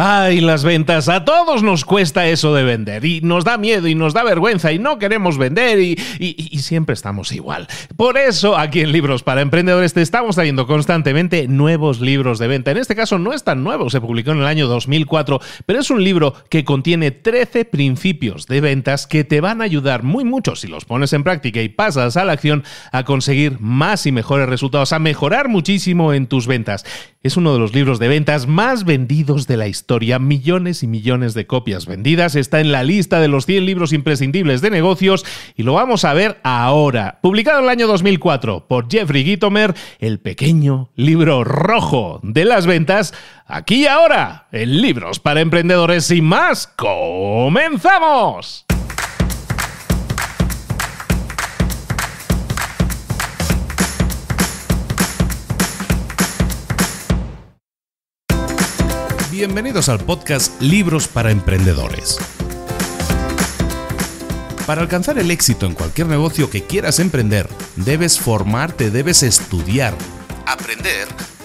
Ay, las ventas. A todos nos cuesta eso de vender. Y nos da miedo y nos da vergüenza y no queremos vender y, siempre estamos igual. Por eso aquí en Libros para Emprendedores te estamos trayendo constantemente nuevos libros de venta. En este caso no es tan nuevo, se publicó en el año 2004, pero es un libro que contiene 13 principios de ventas que te van a ayudar muy mucho si los pones en práctica y pasas a la acción a conseguir más y mejores resultados, a mejorar muchísimo en tus ventas. Es uno de los libros de ventas más vendidos de la historia historia, millones y millones de copias vendidas, está en la lista de los 100 libros imprescindibles de negocios y lo vamos a ver ahora. Publicado en el año 2004 por Jeffrey Gitomer, el pequeño libro rojo de las ventas, aquí ahora, en Libros para Emprendedores y más, comenzamos. Bienvenidos al podcast Libros para Emprendedores. Para alcanzar el éxito en cualquier negocio que quieras emprender, debes formarte, debes estudiar, aprender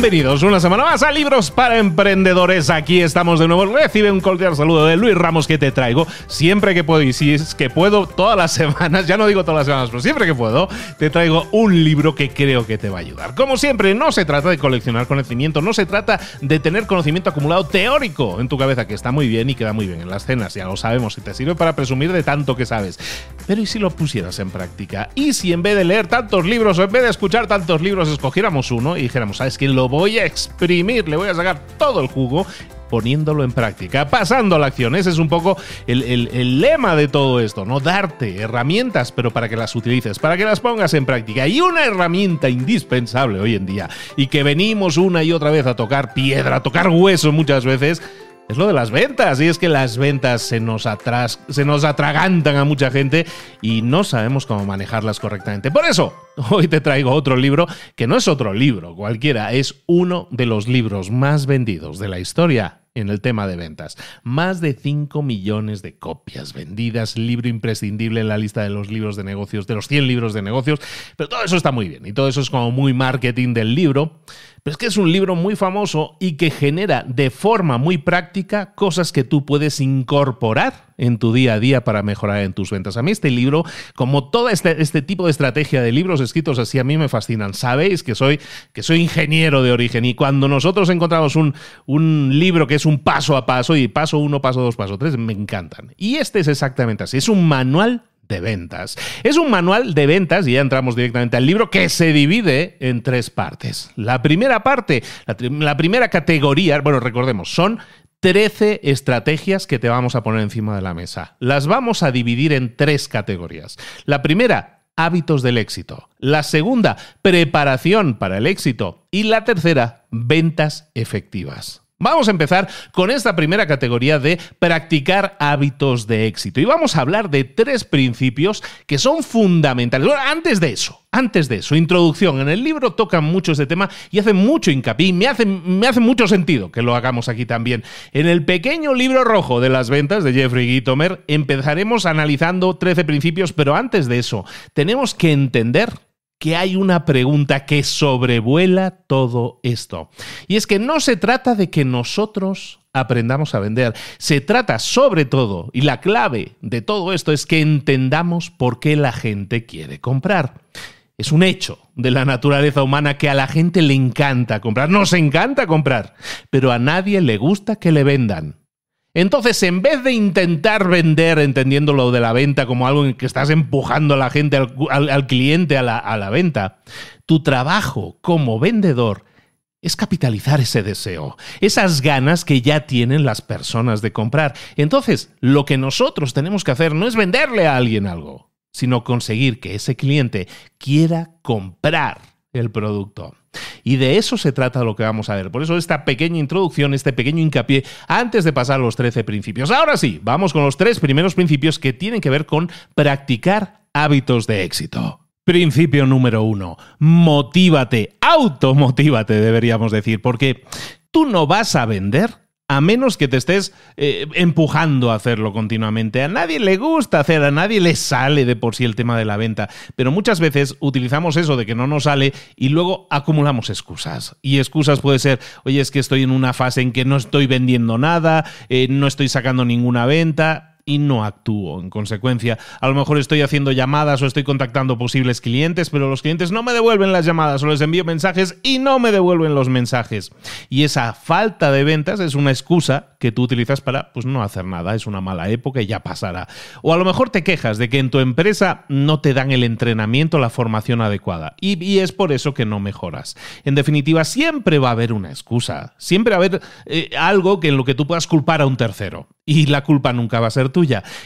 bienvenidos una semana más a Libros para Emprendedores. Aquí estamos de nuevo. Recibe un cordial saludo de Luis Ramos que te traigo siempre que puedo. Y si es que puedo, todas las semanas, ya no digo todas las semanas, pero siempre que puedo, te traigo un libro que creo que te va a ayudar. Como siempre, no se trata de coleccionar conocimiento, no se trata de tener conocimiento acumulado teórico en tu cabeza, que está muy bien y queda muy bien en las cenas, ya lo sabemos, y te sirve para presumir de tanto que sabes. Pero ¿y si lo pusieras en práctica? ¿Y si en vez de leer tantos libros o en vez de escuchar tantos libros escogiéramos uno y dijéramos, ¿sabes quién Lo voy a exprimir, le voy a sacar todo el jugo poniéndolo en práctica, pasando a la acción. Ese es un poco el, el, lema de todo esto, ¿no? Darte herramientas, pero para que las utilices, para que las pongas en práctica. Y una herramienta indispensable hoy en día, y que venimos una y otra vez a tocar piedra, a tocar hueso muchas veces, es lo de las ventas. Y es que las ventas se nos, se nos atragantan a mucha gente y no sabemos cómo manejarlas correctamente. Por eso, hoy te traigo otro libro que no es otro libro cualquiera, es uno de los libros más vendidos de la historia en el tema de ventas. Más de 5 millones de copias vendidas, libro imprescindible en la lista de los libros de negocios, de los 100 libros de negocios, pero todo eso está muy bien y todo eso es como muy marketing del libro, pero es que es un libro muy famoso y que genera de forma muy práctica cosas que tú puedes incorporar en tu día a día para mejorar en tus ventas. A mí este libro, como todo este, este tipo de estrategia de libros escritos así, a mí me fascinan. Sabéis que soy, que soy ingeniero de origen y cuando nosotros encontramos un, un libro que es un paso a paso y paso uno, paso dos, paso tres, me encantan. Y este es exactamente así, es un manual de ventas. Es un manual de ventas, y ya entramos directamente al libro, que se divide en tres partes. La primera parte, la primera categoría, bueno, recordemos, son 13 estrategias que te vamos a poner encima de la mesa. Las vamos a dividir en tres categorías. La primera, hábitos del éxito. La segunda, preparación para el éxito. Y la tercera, ventas efectivas. Vamos a empezar con esta primera categoría de practicar hábitos de éxito. Y vamos a hablar de tres principios que son fundamentales. antes de eso, antes de eso, introducción. En el libro tocan mucho este tema y hace mucho hincapié. me hace, me hace mucho sentido que lo hagamos aquí también. En el pequeño libro rojo de las ventas de Jeffrey Gitomer empezaremos analizando 13 principios, pero antes de eso, tenemos que entender que hay una pregunta que sobrevuela todo esto. Y es que no se trata de que nosotros aprendamos a vender. Se trata sobre todo, y la clave de todo esto es que entendamos por qué la gente quiere comprar. Es un hecho de la naturaleza humana que a la gente le encanta comprar, nos encanta comprar, pero a nadie le gusta que le vendan. Entonces, en vez de intentar vender, entendiendo lo de la venta como algo en que estás empujando a la gente, al, cliente a la venta, tu trabajo como vendedor es capitalizar ese deseo, esas ganas que ya tienen las personas de comprar. Entonces, lo que nosotros tenemos que hacer no es venderle a alguien algo, sino conseguir que ese cliente quiera comprar el producto. Y de eso se trata lo que vamos a ver. Por eso esta pequeña introducción, este pequeño hincapié, antes de pasar a los 13 principios. Ahora sí, vamos con los tres primeros principios que tienen que ver con practicar hábitos de éxito. Principio número uno, motívate, automotívate, deberíamos decir, porque tú no vas a vender a menos que te estés eh, empujando a hacerlo continuamente. A nadie le gusta hacer, a nadie le sale de por sí el tema de la venta, pero muchas veces utilizamos eso de que no nos sale y luego acumulamos excusas. Y excusas puede ser, oye, es que estoy en una fase en que no estoy vendiendo nada, eh, no estoy sacando ninguna venta y no actúo. En consecuencia, a lo mejor estoy haciendo llamadas o estoy contactando posibles clientes, pero los clientes no me devuelven las llamadas o les envío mensajes y no me devuelven los mensajes. Y esa falta de ventas es una excusa que tú utilizas para pues no hacer nada, es una mala época y ya pasará. O a lo mejor te quejas de que en tu empresa no te dan el entrenamiento, la formación adecuada y, y es por eso que no mejoras. En definitiva, siempre va a haber una excusa, siempre va a haber eh, algo que en lo que tú puedas culpar a un tercero y la culpa nunca va a ser tuya.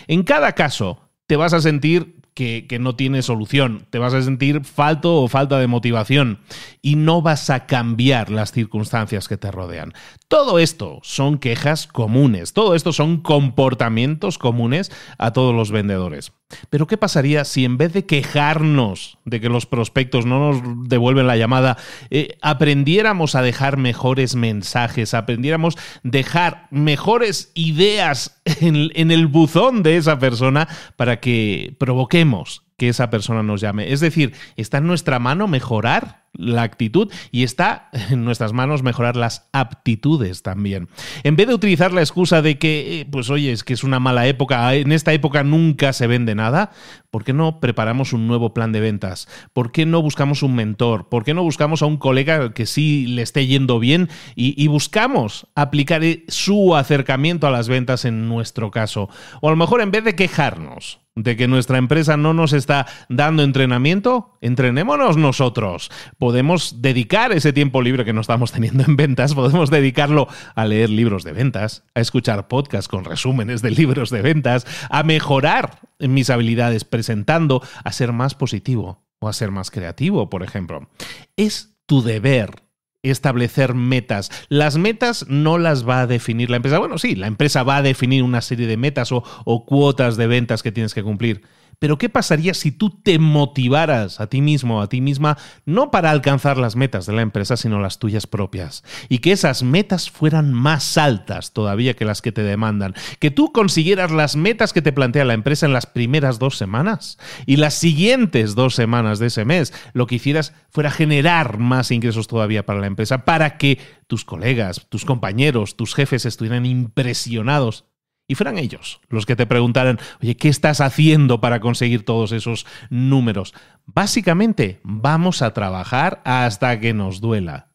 En cada caso, te vas a sentir que, que, no tiene solución. Te vas a sentir falto o falta de motivación y no vas a cambiar las circunstancias que te rodean. Todo esto son quejas comunes, todo esto son comportamientos comunes a todos los vendedores. Pero ¿qué pasaría si en vez de quejarnos de que los prospectos no nos devuelven la llamada, eh, aprendiéramos a dejar mejores mensajes, aprendiéramos dejar mejores ideas en el buzón de esa persona para que provoquemos que esa persona nos llame? Es decir, ¿está en nuestra mano mejorar la actitud y está en nuestras manos mejorar las aptitudes también. En vez de utilizar la excusa de que, eh, pues oye, es que es una mala época, ah, en esta época nunca se vende nada, ¿por qué no preparamos un nuevo plan de ventas? ¿Por qué no buscamos un mentor? ¿Por qué no buscamos a un colega que sí le esté yendo bien y, buscamos aplicar eh, su acercamiento a las ventas en nuestro caso? O a lo mejor en vez de quejarnos, de que nuestra empresa no nos está dando entrenamiento, entrenémonos nosotros. Podemos dedicar ese tiempo libre que no estamos teniendo en ventas, podemos dedicarlo a leer libros de ventas, a escuchar podcasts con resúmenes de libros de ventas, a mejorar mis habilidades presentando, a ser más positivo o a ser más creativo, por ejemplo. Es tu deber establecer metas. Las metas no las va a definir la empresa. Bueno, sí, la empresa va a definir una serie de metas o, cuotas de ventas que tienes que cumplir pero ¿qué pasaría si tú te motivaras a ti mismo, a ti misma, no para alcanzar las metas de la empresa, sino las tuyas propias? Y que esas metas fueran más altas todavía que las que te demandan. Que tú consiguieras las metas que te plantea la empresa en las primeras dos semanas y las siguientes dos semanas de ese mes. Lo que hicieras fuera generar más ingresos todavía para la empresa, para que tus colegas, tus compañeros, tus jefes estuvieran impresionados y fueran ellos los que te preguntaran, oye, ¿qué estás haciendo para conseguir todos esos números? Básicamente, vamos a trabajar hasta que nos duela.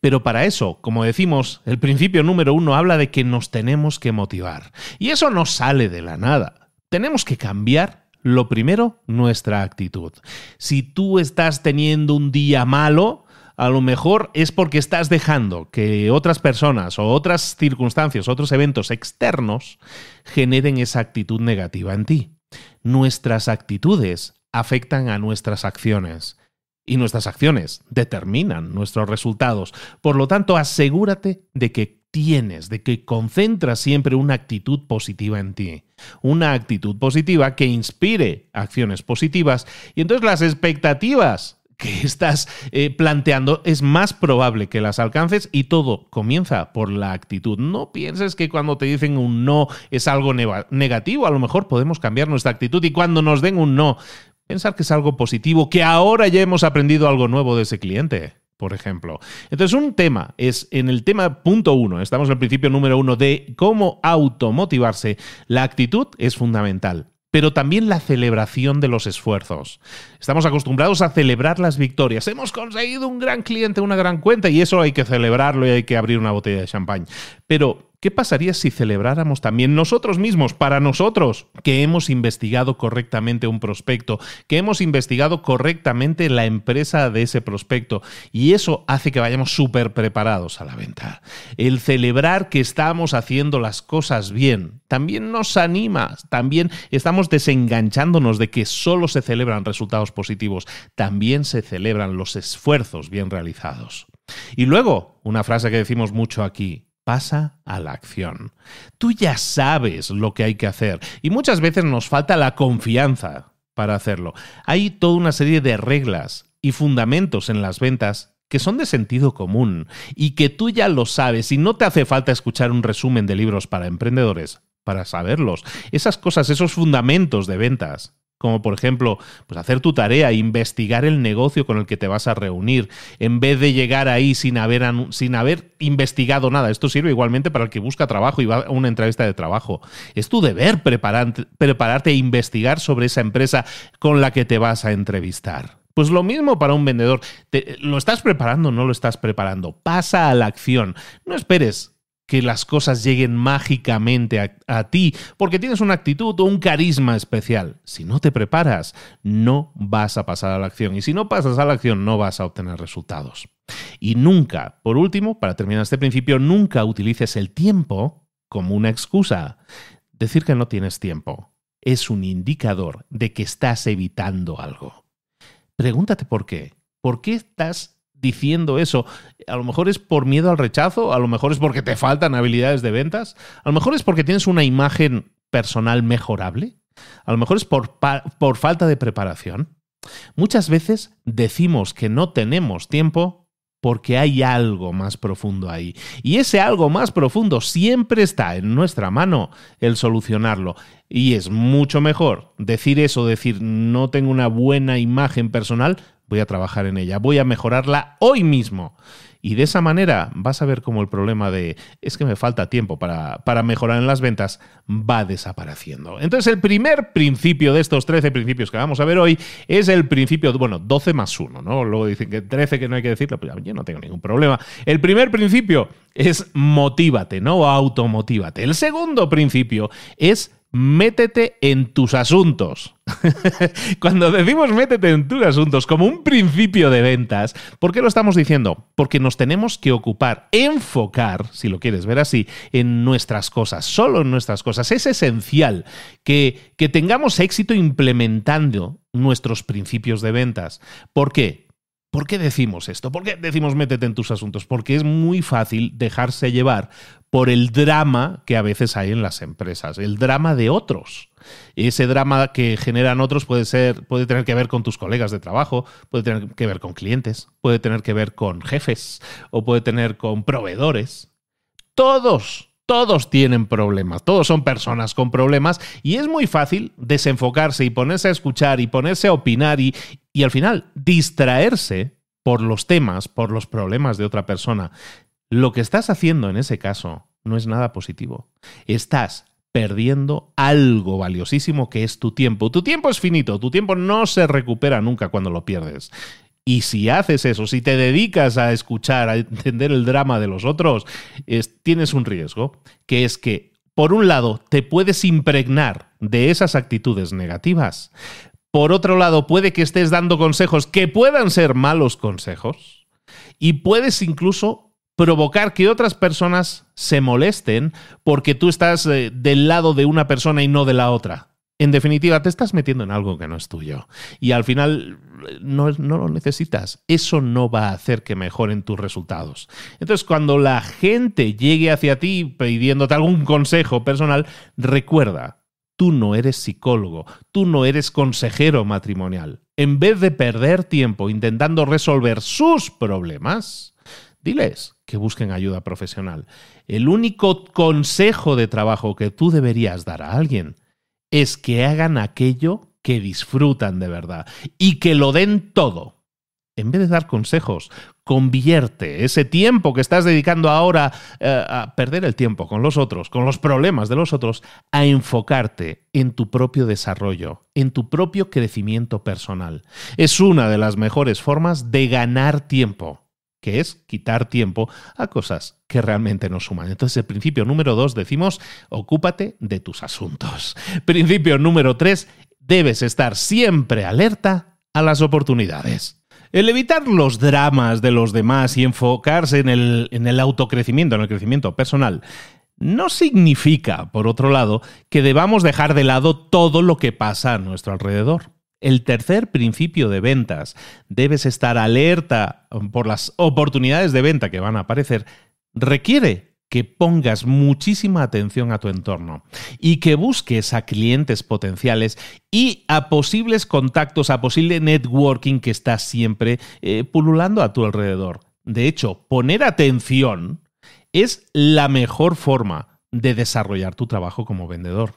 Pero para eso, como decimos, el principio número uno habla de que nos tenemos que motivar. Y eso no sale de la nada. Tenemos que cambiar lo primero, nuestra actitud. Si tú estás teniendo un día malo, a lo mejor es porque estás dejando que otras personas o otras circunstancias, otros eventos externos generen esa actitud negativa en ti. Nuestras actitudes afectan a nuestras acciones y nuestras acciones determinan nuestros resultados. Por lo tanto, asegúrate de que tienes, de que concentras siempre una actitud positiva en ti. Una actitud positiva que inspire acciones positivas y entonces las expectativas que estás eh, planteando, es más probable que las alcances y todo comienza por la actitud. No pienses que cuando te dicen un no es algo negativo, a lo mejor podemos cambiar nuestra actitud y cuando nos den un no, pensar que es algo positivo, que ahora ya hemos aprendido algo nuevo de ese cliente por ejemplo. Entonces, un tema es en el tema punto uno, estamos en el principio número uno de cómo automotivarse, la actitud es fundamental pero también la celebración de los esfuerzos. Estamos acostumbrados a celebrar las victorias. Hemos conseguido un gran cliente, una gran cuenta y eso hay que celebrarlo y hay que abrir una botella de champán. Pero ¿Qué pasaría si celebráramos también nosotros mismos, para nosotros, que hemos investigado correctamente un prospecto, que hemos investigado correctamente la empresa de ese prospecto? Y eso hace que vayamos súper preparados a la venta. El celebrar que estamos haciendo las cosas bien también nos anima, también estamos desenganchándonos de que solo se celebran resultados positivos, también se celebran los esfuerzos bien realizados. Y luego, una frase que decimos mucho aquí, pasa a la acción. Tú ya sabes lo que hay que hacer y muchas veces nos falta la confianza para hacerlo. Hay toda una serie de reglas y fundamentos en las ventas que son de sentido común y que tú ya lo sabes y no te hace falta escuchar un resumen de libros para emprendedores para saberlos. Esas cosas, esos fundamentos de ventas como por ejemplo, pues hacer tu tarea, investigar el negocio con el que te vas a reunir, en vez de llegar ahí sin haber, sin haber investigado nada. Esto sirve igualmente para el que busca trabajo y va a una entrevista de trabajo. Es tu deber prepararte e investigar sobre esa empresa con la que te vas a entrevistar. Pues lo mismo para un vendedor. ¿Lo estás preparando o no lo estás preparando? Pasa a la acción. No esperes que las cosas lleguen mágicamente a, a, ti, porque tienes una actitud o un carisma especial. Si no te preparas, no vas a pasar a la acción. Y si no pasas a la acción, no vas a obtener resultados. Y nunca, por último, para terminar este principio, nunca utilices el tiempo como una excusa. Decir que no tienes tiempo es un indicador de que estás evitando algo. Pregúntate por qué. ¿Por qué estás diciendo eso. A lo mejor es por miedo al rechazo, a lo mejor es porque te faltan habilidades de ventas, a lo mejor es porque tienes una imagen personal mejorable, a lo mejor es por, por falta de preparación. Muchas veces decimos que no tenemos tiempo porque hay algo más profundo ahí. Y ese algo más profundo siempre está en nuestra mano el solucionarlo. Y es mucho mejor decir eso, decir no tengo una buena imagen personal, voy a trabajar en ella, voy a mejorarla hoy mismo. Y de esa manera vas a ver cómo el problema de es que me falta tiempo para, para, mejorar en las ventas va desapareciendo. Entonces el primer principio de estos 13 principios que vamos a ver hoy es el principio, bueno, 12 más 1, ¿no? Luego dicen que 13 que no hay que decirlo, pues yo no tengo ningún problema. El primer principio es motívate, no automotívate. El segundo principio es métete en tus asuntos. Cuando decimos métete en tus asuntos como un principio de ventas, ¿por qué lo estamos diciendo? Porque nos tenemos que ocupar, enfocar, si lo quieres ver así, en nuestras cosas, solo en nuestras cosas. Es esencial que, que tengamos éxito implementando nuestros principios de ventas. ¿Por qué? ¿Por qué decimos esto? ¿Por qué decimos métete en tus asuntos? Porque es muy fácil dejarse llevar por el drama que a veces hay en las empresas, el drama de otros. Ese drama que generan otros puede ser, puede tener que ver con tus colegas de trabajo, puede tener que ver con clientes, puede tener que ver con jefes o puede tener con proveedores. Todos, todos tienen problemas, todos son personas con problemas y es muy fácil desenfocarse y ponerse a escuchar y ponerse a opinar y, y al final, distraerse por los temas, por los problemas de otra persona, lo que estás haciendo en ese caso no es nada positivo. Estás perdiendo algo valiosísimo que es tu tiempo. Tu tiempo es finito, tu tiempo no se recupera nunca cuando lo pierdes. Y si haces eso, si te dedicas a escuchar, a entender el drama de los otros, tienes un riesgo, que es que, por un lado, te puedes impregnar de esas actitudes negativas, por otro lado, puede que estés dando consejos que puedan ser malos consejos y puedes incluso provocar que otras personas se molesten porque tú estás eh, del lado de una persona y no de la otra. En definitiva, te estás metiendo en algo que no es tuyo y al final eh, no, no, lo necesitas. Eso no va a hacer que mejoren tus resultados. Entonces, cuando la gente llegue hacia ti pidiéndote algún consejo personal, recuerda Tú no eres psicólogo, tú no eres consejero matrimonial. En vez de perder tiempo intentando resolver sus problemas, diles que busquen ayuda profesional. El único consejo de trabajo que tú deberías dar a alguien es que hagan aquello que disfrutan de verdad y que lo den todo. En vez de dar consejos, convierte ese tiempo que estás dedicando ahora eh, a perder el tiempo con los otros, con los problemas de los otros, a enfocarte en tu propio desarrollo, en tu propio crecimiento personal. Es una de las mejores formas de ganar tiempo, que es quitar tiempo a cosas que realmente no suman. Entonces, el principio número dos decimos, ocúpate de tus asuntos. Principio número tres, debes estar siempre alerta a las oportunidades. El evitar los dramas de los demás y enfocarse en el, autocrecimiento, en el crecimiento personal, no significa, por otro lado, que debamos dejar de lado todo lo que pasa a nuestro alrededor. El tercer principio de ventas, debes estar alerta por las oportunidades de venta que van a aparecer, requiere que pongas muchísima atención a tu entorno y que busques a clientes potenciales y a posibles contactos, a posible networking que está siempre eh, pululando a tu alrededor. De hecho, poner atención es la mejor forma de desarrollar tu trabajo como vendedor.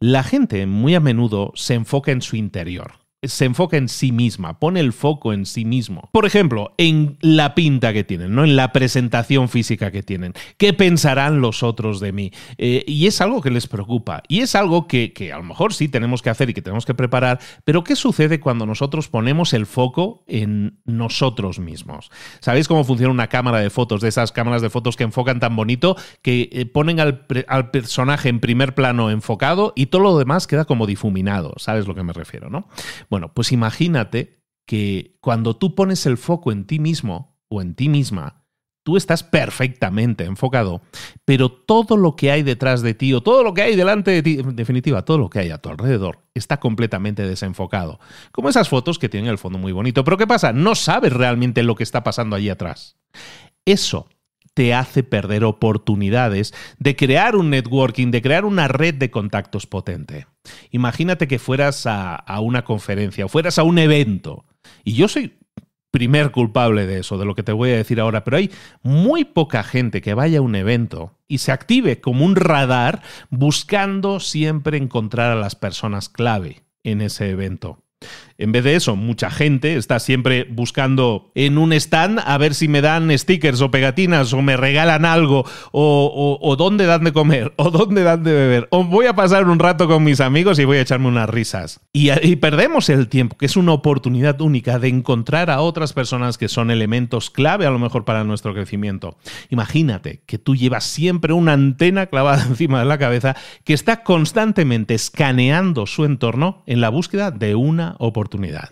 La gente muy a menudo se enfoca en su interior se enfoca en sí misma, pone el foco en sí mismo. Por ejemplo, en la pinta que tienen, ¿no? En la presentación física que tienen. ¿Qué pensarán los otros de mí? Eh, y es algo que les preocupa. Y es algo que, a lo mejor sí tenemos que hacer y que tenemos que preparar. Pero ¿qué sucede cuando nosotros ponemos el foco en nosotros mismos? ¿Sabéis cómo funciona una cámara de fotos? De esas cámaras de fotos que enfocan tan bonito que eh, ponen al, personaje en primer plano enfocado y todo lo demás queda como difuminado. ¿Sabes lo que me refiero, no? Bueno, pues imagínate que cuando tú pones el foco en ti mismo o en ti misma, tú estás perfectamente enfocado, pero todo lo que hay detrás de ti o todo lo que hay delante de ti, en definitiva, todo lo que hay a tu alrededor, está completamente desenfocado. Como esas fotos que tienen el fondo muy bonito, pero ¿qué pasa? No sabes realmente lo que está pasando allí atrás. Eso te hace perder oportunidades de crear un networking, de crear una red de contactos potente. Imagínate que fueras a, una conferencia, fueras a un evento, y yo soy primer culpable de eso, de lo que te voy a decir ahora, pero hay muy poca gente que vaya a un evento y se active como un radar buscando siempre encontrar a las personas clave en ese evento. En vez de eso, mucha gente está siempre buscando en un stand a ver si me dan stickers o pegatinas o me regalan algo o, dónde dan de comer o dónde dan de beber. O voy a pasar un rato con mis amigos y voy a echarme unas risas. Y, y perdemos el tiempo, que es una oportunidad única de encontrar a otras personas que son elementos clave a lo mejor para nuestro crecimiento. Imagínate que tú llevas siempre una antena clavada encima de la cabeza que está constantemente escaneando su entorno en la búsqueda de una oportunidad oportunidad.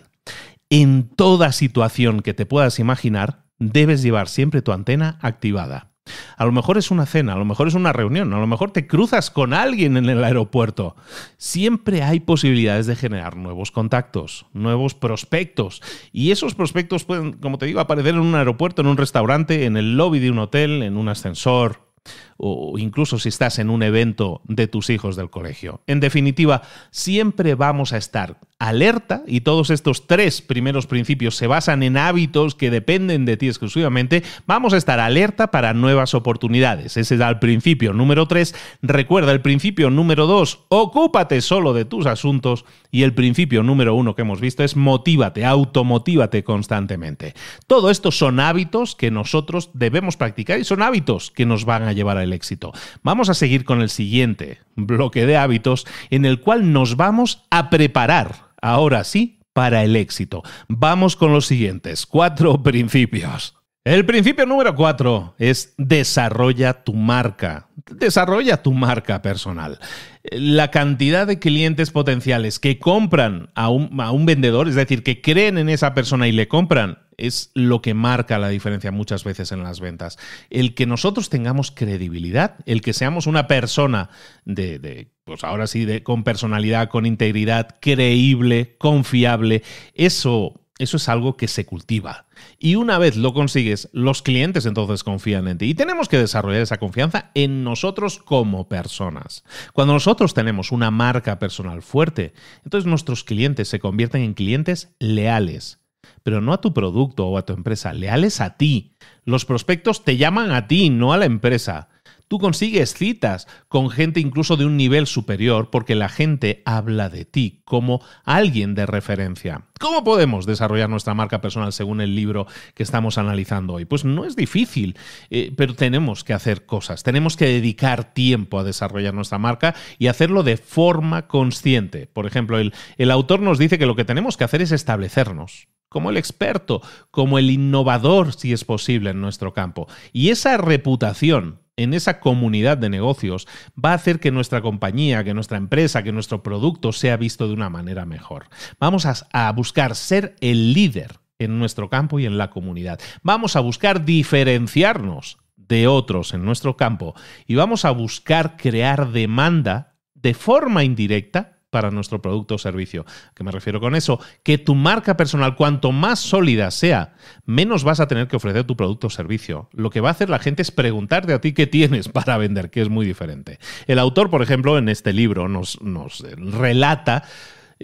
En toda situación que te puedas imaginar, debes llevar siempre tu antena activada. A lo mejor es una cena, a lo mejor es una reunión, a lo mejor te cruzas con alguien en el aeropuerto. Siempre hay posibilidades de generar nuevos contactos, nuevos prospectos. Y esos prospectos pueden, como te digo, aparecer en un aeropuerto, en un restaurante, en el lobby de un hotel, en un ascensor, o incluso si estás en un evento de tus hijos del colegio. En definitiva, siempre vamos a estar alerta y todos estos tres primeros principios se basan en hábitos que dependen de ti exclusivamente. Vamos a estar alerta para nuevas oportunidades. Ese es el principio número tres. Recuerda el principio número dos, ocúpate solo de tus asuntos. Y el principio número uno que hemos visto es motívate, automotívate constantemente. Todo esto son hábitos que nosotros debemos practicar y son hábitos que nos van a llevar al éxito. Vamos a seguir con el siguiente bloque de hábitos en el cual nos vamos a preparar, ahora sí, para el éxito. Vamos con los siguientes cuatro principios. El principio número cuatro es desarrolla tu marca. Desarrolla tu marca personal. La cantidad de clientes potenciales que compran a un, vendedor, es decir, que creen en esa persona y le compran, es lo que marca la diferencia muchas veces en las ventas. El que nosotros tengamos credibilidad, el que seamos una persona de, pues ahora sí, de, con personalidad, con integridad, creíble, confiable, eso eso es algo que se cultiva. Y una vez lo consigues, los clientes entonces confían en ti. Y tenemos que desarrollar esa confianza en nosotros como personas. Cuando nosotros tenemos una marca personal fuerte, entonces nuestros clientes se convierten en clientes leales. Pero no a tu producto o a tu empresa, leales a ti. Los prospectos te llaman a ti, no a la empresa. Tú consigues citas con gente incluso de un nivel superior porque la gente habla de ti como alguien de referencia. ¿Cómo podemos desarrollar nuestra marca personal según el libro que estamos analizando hoy? Pues no es difícil, eh, pero tenemos que hacer cosas, tenemos que dedicar tiempo a desarrollar nuestra marca y hacerlo de forma consciente. Por ejemplo, el, el autor nos dice que lo que tenemos que hacer es establecernos como el experto, como el innovador, si es posible, en nuestro campo. Y esa reputación en esa comunidad de negocios va a hacer que nuestra compañía, que nuestra empresa, que nuestro producto sea visto de una manera mejor. Vamos a, buscar ser el líder en nuestro campo y en la comunidad. Vamos a buscar diferenciarnos de otros en nuestro campo y vamos a buscar crear demanda de forma indirecta para nuestro producto o servicio. ¿Qué me refiero con eso? Que tu marca personal, cuanto más sólida sea, menos vas a tener que ofrecer tu producto o servicio. Lo que va a hacer la gente es preguntarte a ti qué tienes para vender, que es muy diferente. El autor, por ejemplo, en este libro nos, nos relata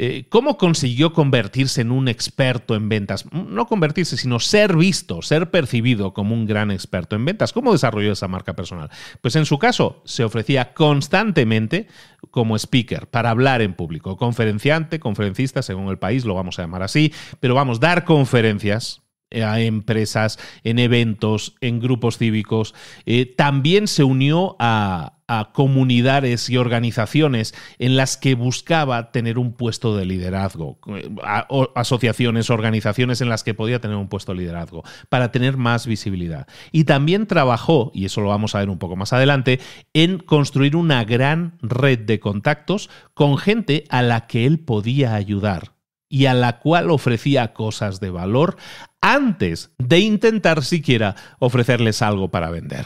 eh, ¿Cómo consiguió convertirse en un experto en ventas? Mm, no convertirse, sino ser visto, ser percibido como un gran experto en ventas. ¿Cómo desarrolló esa marca personal? Pues en su caso, se ofrecía constantemente como speaker para hablar en público, conferenciante, conferencista, según el país lo vamos a llamar así, pero vamos, dar conferencias eh, a empresas, en eventos, en grupos cívicos. Eh, también se unió a, comunidades y organizaciones en las que buscaba tener un puesto de liderazgo, eh, asociaciones, organizaciones en las que podía tener un puesto de liderazgo, para tener más visibilidad. Y también trabajó, y eso lo vamos a ver un poco más adelante, en construir una gran red de contactos con gente a la que él podía ayudar y a la cual ofrecía cosas de valor antes de intentar siquiera ofrecerles algo para vender.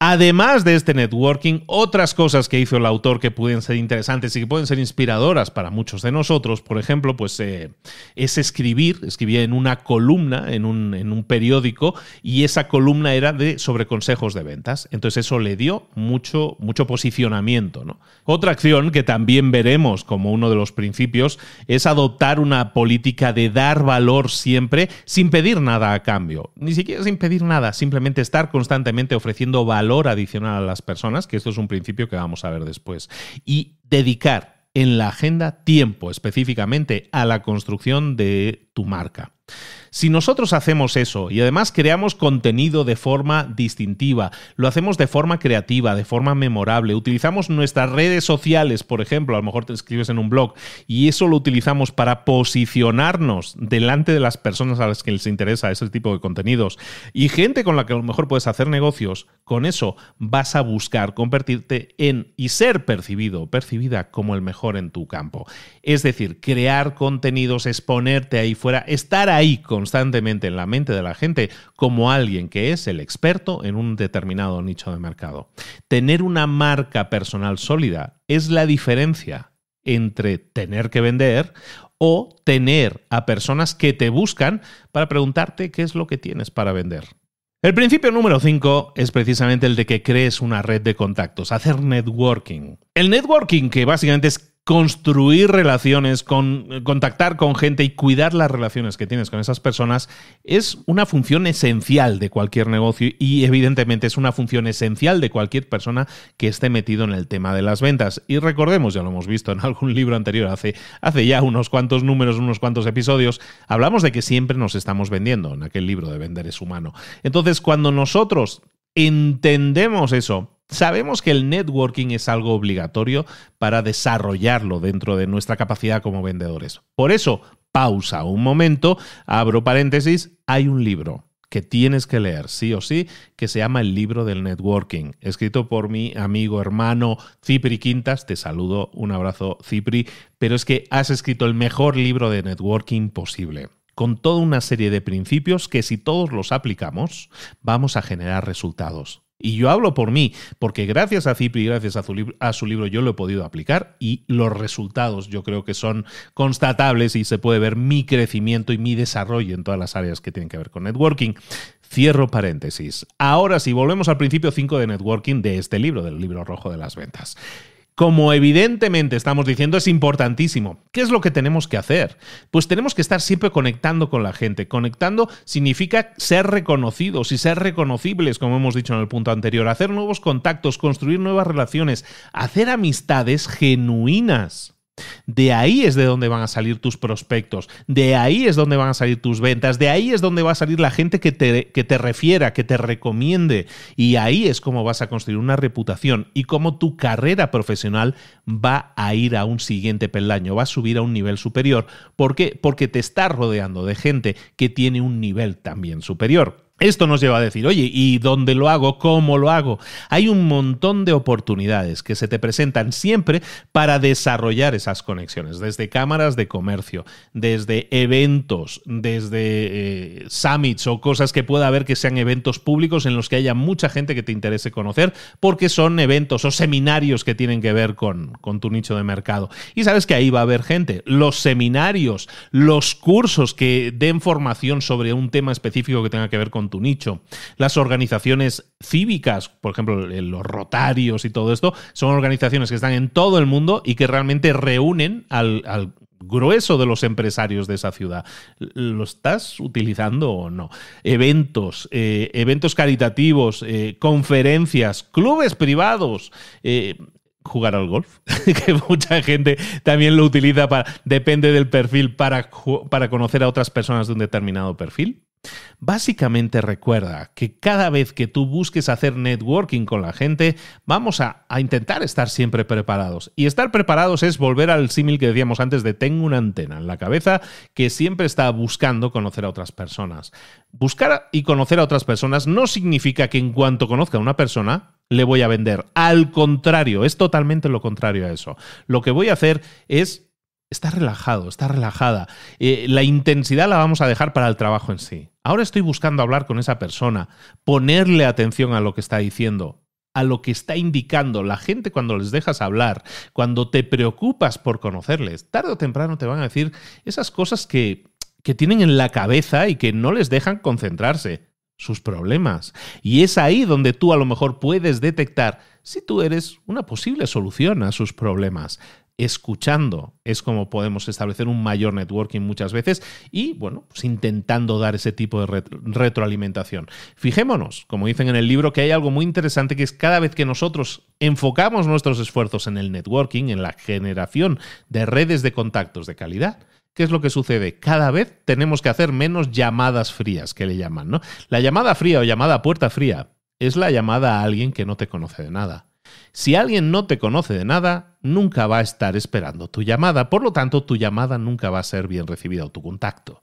Además de este networking, otras cosas que hizo el autor que pueden ser interesantes y que pueden ser inspiradoras para muchos de nosotros, por ejemplo, pues eh, es escribir, escribía en una columna, en un, periódico, y esa columna era de, sobre consejos de ventas. Entonces eso le dio mucho, mucho posicionamiento. ¿no? Otra acción que también veremos como uno de los principios es adoptar una política de dar valor siempre sin pedir nada a cambio. Ni siquiera sin pedir nada, simplemente estar constantemente ofreciendo valor valor adicional a las personas, que esto es un principio que vamos a ver después. Y dedicar en la agenda tiempo específicamente a la construcción de tu marca. Si nosotros hacemos eso y además creamos contenido de forma distintiva, lo hacemos de forma creativa, de forma memorable, utilizamos nuestras redes sociales, por ejemplo, a lo mejor te escribes en un blog y eso lo utilizamos para posicionarnos delante de las personas a las que les interesa ese tipo de contenidos y gente con la que a lo mejor puedes hacer negocios, con eso vas a buscar convertirte en y ser percibido, percibida como el mejor en tu campo. Es decir, crear contenidos, exponerte ahí fuera, estar ahí constantemente en la mente de la gente como alguien que es el experto en un determinado nicho de mercado. Tener una marca personal sólida es la diferencia entre tener que vender o tener a personas que te buscan para preguntarte qué es lo que tienes para vender. El principio número 5 es precisamente el de que crees una red de contactos, hacer networking. El networking, que básicamente es construir relaciones, con, contactar con gente y cuidar las relaciones que tienes con esas personas es una función esencial de cualquier negocio y evidentemente es una función esencial de cualquier persona que esté metido en el tema de las ventas. Y recordemos, ya lo hemos visto en algún libro anterior, hace, hace ya unos cuantos números, unos cuantos episodios, hablamos de que siempre nos estamos vendiendo en aquel libro de Vender es humano. Entonces, cuando nosotros entendemos eso, Sabemos que el networking es algo obligatorio para desarrollarlo dentro de nuestra capacidad como vendedores. Por eso, pausa un momento, abro paréntesis, hay un libro que tienes que leer, sí o sí, que se llama El libro del networking, escrito por mi amigo hermano Cipri Quintas, te saludo, un abrazo Cipri, pero es que has escrito el mejor libro de networking posible con toda una serie de principios que si todos los aplicamos, vamos a generar resultados. Y yo hablo por mí, porque gracias a Cipri, gracias a su, a su, libro, yo lo he podido aplicar y los resultados yo creo que son constatables y se puede ver mi crecimiento y mi desarrollo en todas las áreas que tienen que ver con networking. Cierro paréntesis. Ahora sí, volvemos al principio 5 de networking de este libro, del libro rojo de las ventas como evidentemente estamos diciendo, es importantísimo. ¿Qué es lo que tenemos que hacer? Pues tenemos que estar siempre conectando con la gente. Conectando significa ser reconocidos y ser reconocibles, como hemos dicho en el punto anterior, hacer nuevos contactos, construir nuevas relaciones, hacer amistades genuinas. De ahí es de donde van a salir tus prospectos, de ahí es donde van a salir tus ventas, de ahí es donde va a salir la gente que te, refiera, que te recomiende. Y ahí es como vas a construir una reputación y cómo tu carrera profesional va a ir a un siguiente peldaño, va a subir a un nivel superior. ¿Por qué? Porque te estás rodeando de gente que tiene un nivel también superior. Esto nos lleva a decir, oye, ¿y dónde lo hago? ¿Cómo lo hago? Hay un montón de oportunidades que se te presentan siempre para desarrollar esas conexiones, desde cámaras de comercio, desde eventos, desde eh, summits o cosas que pueda haber que sean eventos públicos en los que haya mucha gente que te interese conocer, porque son eventos o seminarios que tienen que ver con, con tu nicho de mercado. Y sabes que ahí va a haber gente. Los seminarios, los cursos que den formación sobre un tema específico que tenga que ver con tu nicho. Las organizaciones cívicas, por ejemplo, los rotarios y todo esto, son organizaciones que están en todo el mundo y que realmente reúnen al, grueso de los empresarios de esa ciudad. ¿Lo estás utilizando o no? Eventos, eh, eventos caritativos, eh, conferencias, clubes privados. Eh, jugar al golf, que mucha gente también lo utiliza para, depende del perfil, para, para conocer a otras personas de un determinado perfil. Básicamente recuerda que cada vez que tú busques hacer networking con la gente, vamos a, intentar estar siempre preparados. Y estar preparados es volver al símil que decíamos antes de tengo una antena en la cabeza que siempre está buscando conocer a otras personas. Buscar y conocer a otras personas no significa que en cuanto conozca a una persona, le voy a vender. Al contrario, es totalmente lo contrario a eso. Lo que voy a hacer es está relajado, está relajada. Eh, la intensidad la vamos a dejar para el trabajo en sí. Ahora estoy buscando hablar con esa persona, ponerle atención a lo que está diciendo, a lo que está indicando la gente cuando les dejas hablar, cuando te preocupas por conocerles. Tarde o temprano te van a decir esas cosas que, que tienen en la cabeza y que no les dejan concentrarse sus problemas. Y es ahí donde tú a lo mejor puedes detectar si tú eres una posible solución a sus problemas escuchando. Es como podemos establecer un mayor networking muchas veces y, bueno, pues intentando dar ese tipo de retroalimentación. Fijémonos, como dicen en el libro, que hay algo muy interesante que es cada vez que nosotros enfocamos nuestros esfuerzos en el networking, en la generación de redes de contactos de calidad, ¿qué es lo que sucede? Cada vez tenemos que hacer menos llamadas frías, que le llaman, ¿no? La llamada fría o llamada puerta fría es la llamada a alguien que no te conoce de nada si alguien no te conoce de nada, nunca va a estar esperando tu llamada, por lo tanto tu llamada nunca va a ser bien recibida o tu contacto.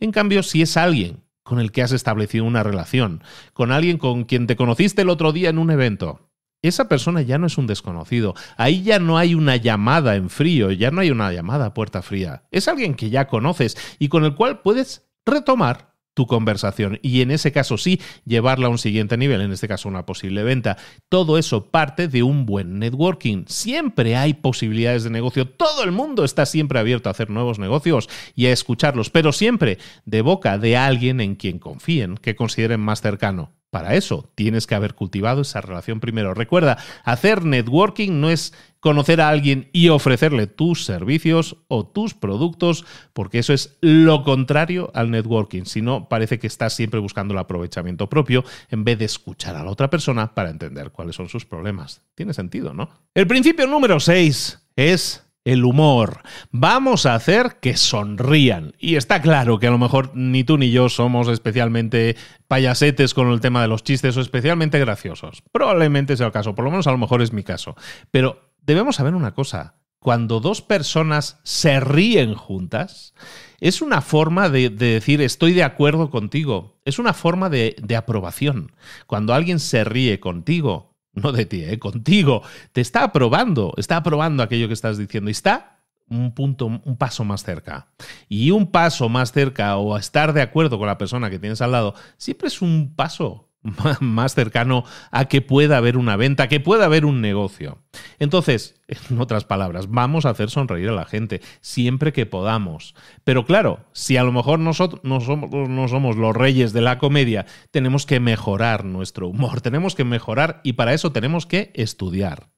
En cambio, si es alguien con el que has establecido una relación, con alguien con quien te conociste el otro día en un evento, esa persona ya no es un desconocido, ahí ya no hay una llamada en frío, ya no hay una llamada a puerta fría, es alguien que ya conoces y con el cual puedes retomar tu conversación y en ese caso sí llevarla a un siguiente nivel, en este caso una posible venta. Todo eso parte de un buen networking. Siempre hay posibilidades de negocio, todo el mundo está siempre abierto a hacer nuevos negocios y a escucharlos, pero siempre de boca de alguien en quien confíen, que consideren más cercano. Para eso tienes que haber cultivado esa relación primero. Recuerda, hacer networking no es conocer a alguien y ofrecerle tus servicios o tus productos, porque eso es lo contrario al networking. Si no, parece que estás siempre buscando el aprovechamiento propio en vez de escuchar a la otra persona para entender cuáles son sus problemas. Tiene sentido, ¿no? El principio número 6 es el humor. Vamos a hacer que sonrían. Y está claro que a lo mejor ni tú ni yo somos especialmente payasetes con el tema de los chistes o especialmente graciosos. Probablemente sea el caso, por lo menos a lo mejor es mi caso. Pero debemos saber una cosa. Cuando dos personas se ríen juntas, es una forma de, decir estoy de acuerdo contigo. Es una forma de aprobación. Cuando alguien se ríe contigo, no de ti, eh, contigo, te está aprobando, está aprobando aquello que estás diciendo y está un punto, un paso más cerca. Y un paso más cerca o estar de acuerdo con la persona que tienes al lado siempre es un paso más cercano a que pueda haber una venta, que pueda haber un negocio. Entonces, en otras palabras, vamos a hacer sonreír a la gente siempre que podamos. Pero claro, si a lo mejor nosotros no somos, los reyes de la comedia, tenemos que mejorar nuestro humor, tenemos que mejorar y para eso tenemos que estudiar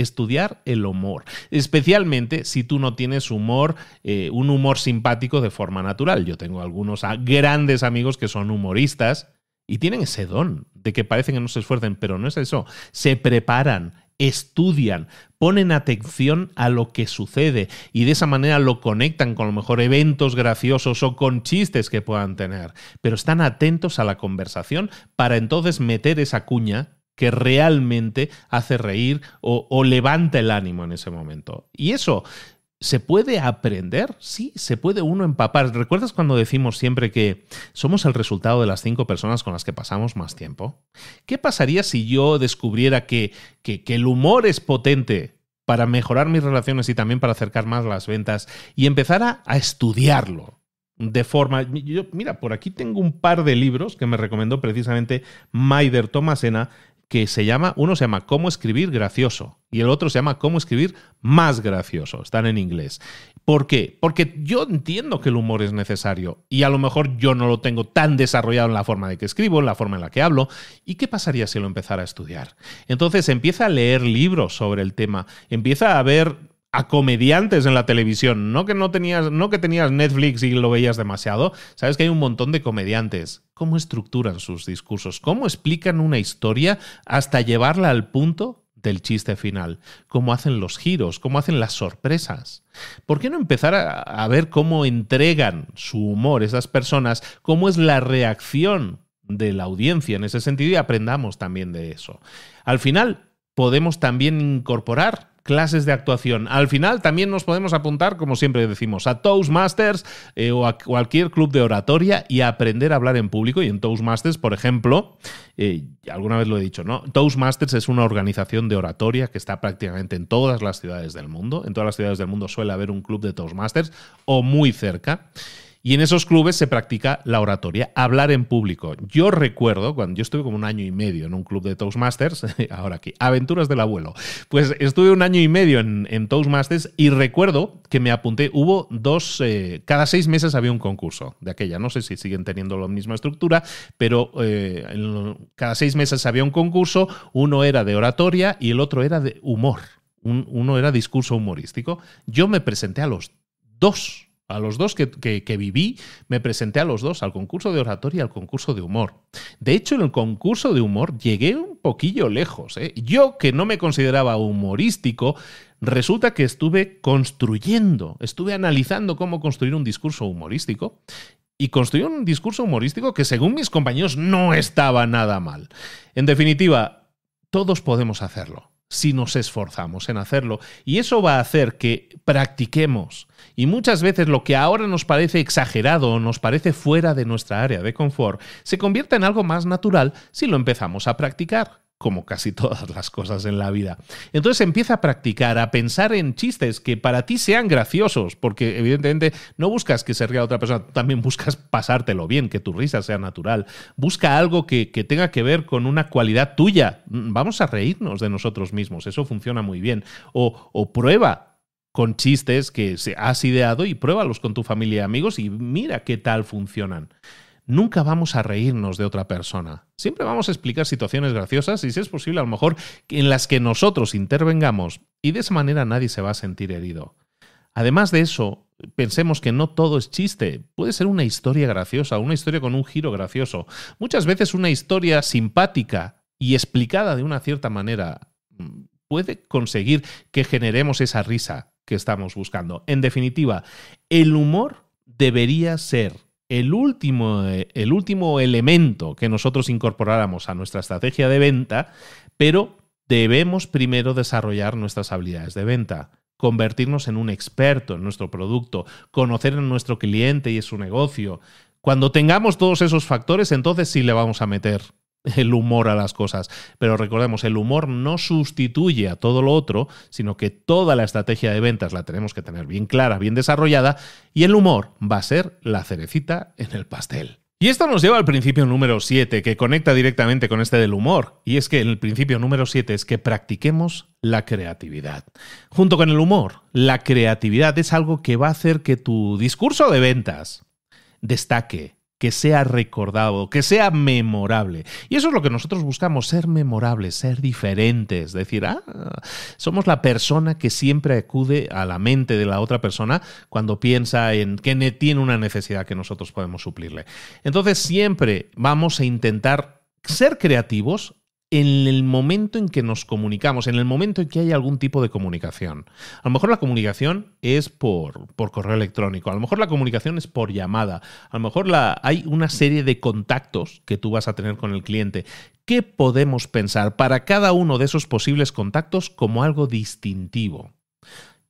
estudiar el humor, especialmente si tú no tienes humor, eh, un humor simpático de forma natural. Yo tengo algunos grandes amigos que son humoristas y tienen ese don de que parecen que no se esfuercen, pero no es eso. Se preparan, estudian, ponen atención a lo que sucede y de esa manera lo conectan con lo mejor eventos graciosos o con chistes que puedan tener. Pero están atentos a la conversación para entonces meter esa cuña que realmente hace reír o, o levanta el ánimo en ese momento. Y eso ¿Se puede aprender? Sí, se puede uno empapar. ¿Recuerdas cuando decimos siempre que somos el resultado de las cinco personas con las que pasamos más tiempo? ¿Qué pasaría si yo descubriera que, que, el humor es potente para mejorar mis relaciones y también para acercar más las ventas y empezara a estudiarlo? de forma. mira, por aquí tengo un par de libros que me recomendó precisamente Maider Tomasena que se llama, uno se llama Cómo escribir gracioso y el otro se llama Cómo escribir más gracioso. Están en inglés. ¿Por qué? Porque yo entiendo que el humor es necesario y a lo mejor yo no lo tengo tan desarrollado en la forma de que escribo, en la forma en la que hablo. ¿Y qué pasaría si lo empezara a estudiar? Entonces empieza a leer libros sobre el tema, empieza a ver a comediantes en la televisión, no que no tenías, no que tenías Netflix y lo veías demasiado, sabes que hay un montón de comediantes. ¿Cómo estructuran sus discursos? ¿Cómo explican una historia hasta llevarla al punto del chiste final? ¿Cómo hacen los giros? ¿Cómo hacen las sorpresas? ¿Por qué no empezar a, a ver cómo entregan su humor esas personas? ¿Cómo es la reacción de la audiencia en ese sentido? Y aprendamos también de eso. Al final, podemos también incorporar clases de actuación. Al final también nos podemos apuntar, como siempre decimos, a Toastmasters eh, o a cualquier club de oratoria y aprender a hablar en público. Y en Toastmasters, por ejemplo, eh, alguna vez lo he dicho, ¿no? Toastmasters es una organización de oratoria que está prácticamente en todas las ciudades del mundo. En todas las ciudades del mundo suele haber un club de Toastmasters o muy cerca. Y en esos clubes se practica la oratoria, hablar en público. Yo recuerdo, cuando yo estuve como un año y medio en un club de Toastmasters, ahora aquí, Aventuras del Abuelo, pues estuve un año y medio en, en Toastmasters y recuerdo que me apunté, hubo dos, eh, cada seis meses había un concurso de aquella, no sé si siguen teniendo la misma estructura, pero eh, cada seis meses había un concurso, uno era de oratoria y el otro era de humor, uno era discurso humorístico. Yo me presenté a los dos a los dos que, viví, me presenté a los dos, al concurso de oratoria y al concurso de humor. De hecho, en el concurso de humor llegué un poquillo lejos. ¿eh? Yo, que no me consideraba humorístico, resulta que estuve construyendo, estuve analizando cómo construir un discurso humorístico y construí un discurso humorístico que, según mis compañeros, no estaba nada mal. En definitiva, todos podemos hacerlo si nos esforzamos en hacerlo. Y eso va a hacer que practiquemos y muchas veces lo que ahora nos parece exagerado o nos parece fuera de nuestra área de confort se convierte en algo más natural si lo empezamos a practicar como casi todas las cosas en la vida. Entonces empieza a practicar, a pensar en chistes que para ti sean graciosos, porque evidentemente no buscas que se ría otra persona, también buscas pasártelo bien, que tu risa sea natural. Busca algo que, tenga que ver con una cualidad tuya. Mm, vamos a reírnos de nosotros mismos, eso funciona muy bien. o prueba con chistes que has ideado y pruébalos con tu familia y amigos y mira qué tal funcionan. Nunca vamos a reírnos de otra persona. Siempre vamos a explicar situaciones graciosas y si es posible a lo mejor en las que nosotros intervengamos y de esa manera nadie se va a sentir herido. Además de eso, pensemos que no todo es chiste, puede ser una historia graciosa, una historia con un giro gracioso, muchas veces una historia simpática y explicada de una cierta manera mm, puede conseguir que generemos esa risa que estamos buscando. En definitiva, el humor debería ser el último, eh, el último elemento que nosotros incorporáramos a nuestra estrategia de venta, pero debemos primero desarrollar nuestras habilidades de venta convertirnos en un experto en nuestro producto, conocer a nuestro cliente y su negocio. Cuando tengamos todos esos factores, entonces sí le vamos a meter el humor a las cosas. Pero recordemos, el humor no sustituye a todo lo otro, sino que toda la estrategia de ventas la tenemos que tener bien clara, bien desarrollada, y el humor va a ser la cerecita en el pastel. Y esto nos lleva al principio número 7, que conecta directamente con este del humor, y es que el principio número 7 es que practiquemos la creatividad. Junto con el humor, la creatividad es algo que va a hacer que tu discurso de ventas destaque, que sea recordado, que sea memorable. Y eso es lo que nosotros buscamos, ser memorables, ser diferentes, decir, ah, somos la persona que siempre acude a la mente de la otra persona cuando piensa en que tiene una necesidad que nosotros podemos suplirle. Entonces siempre vamos a intentar ser creativos en el momento en que nos comunicamos, en el momento en que hay algún tipo de comunicación. A lo mejor la comunicación es por, correo electrónico, a lo mejor la comunicación es por llamada, a lo mejor la, hay una serie de contactos que tú vas a tener con el cliente. ¿Qué podemos pensar para cada uno de esos posibles contactos como algo distintivo?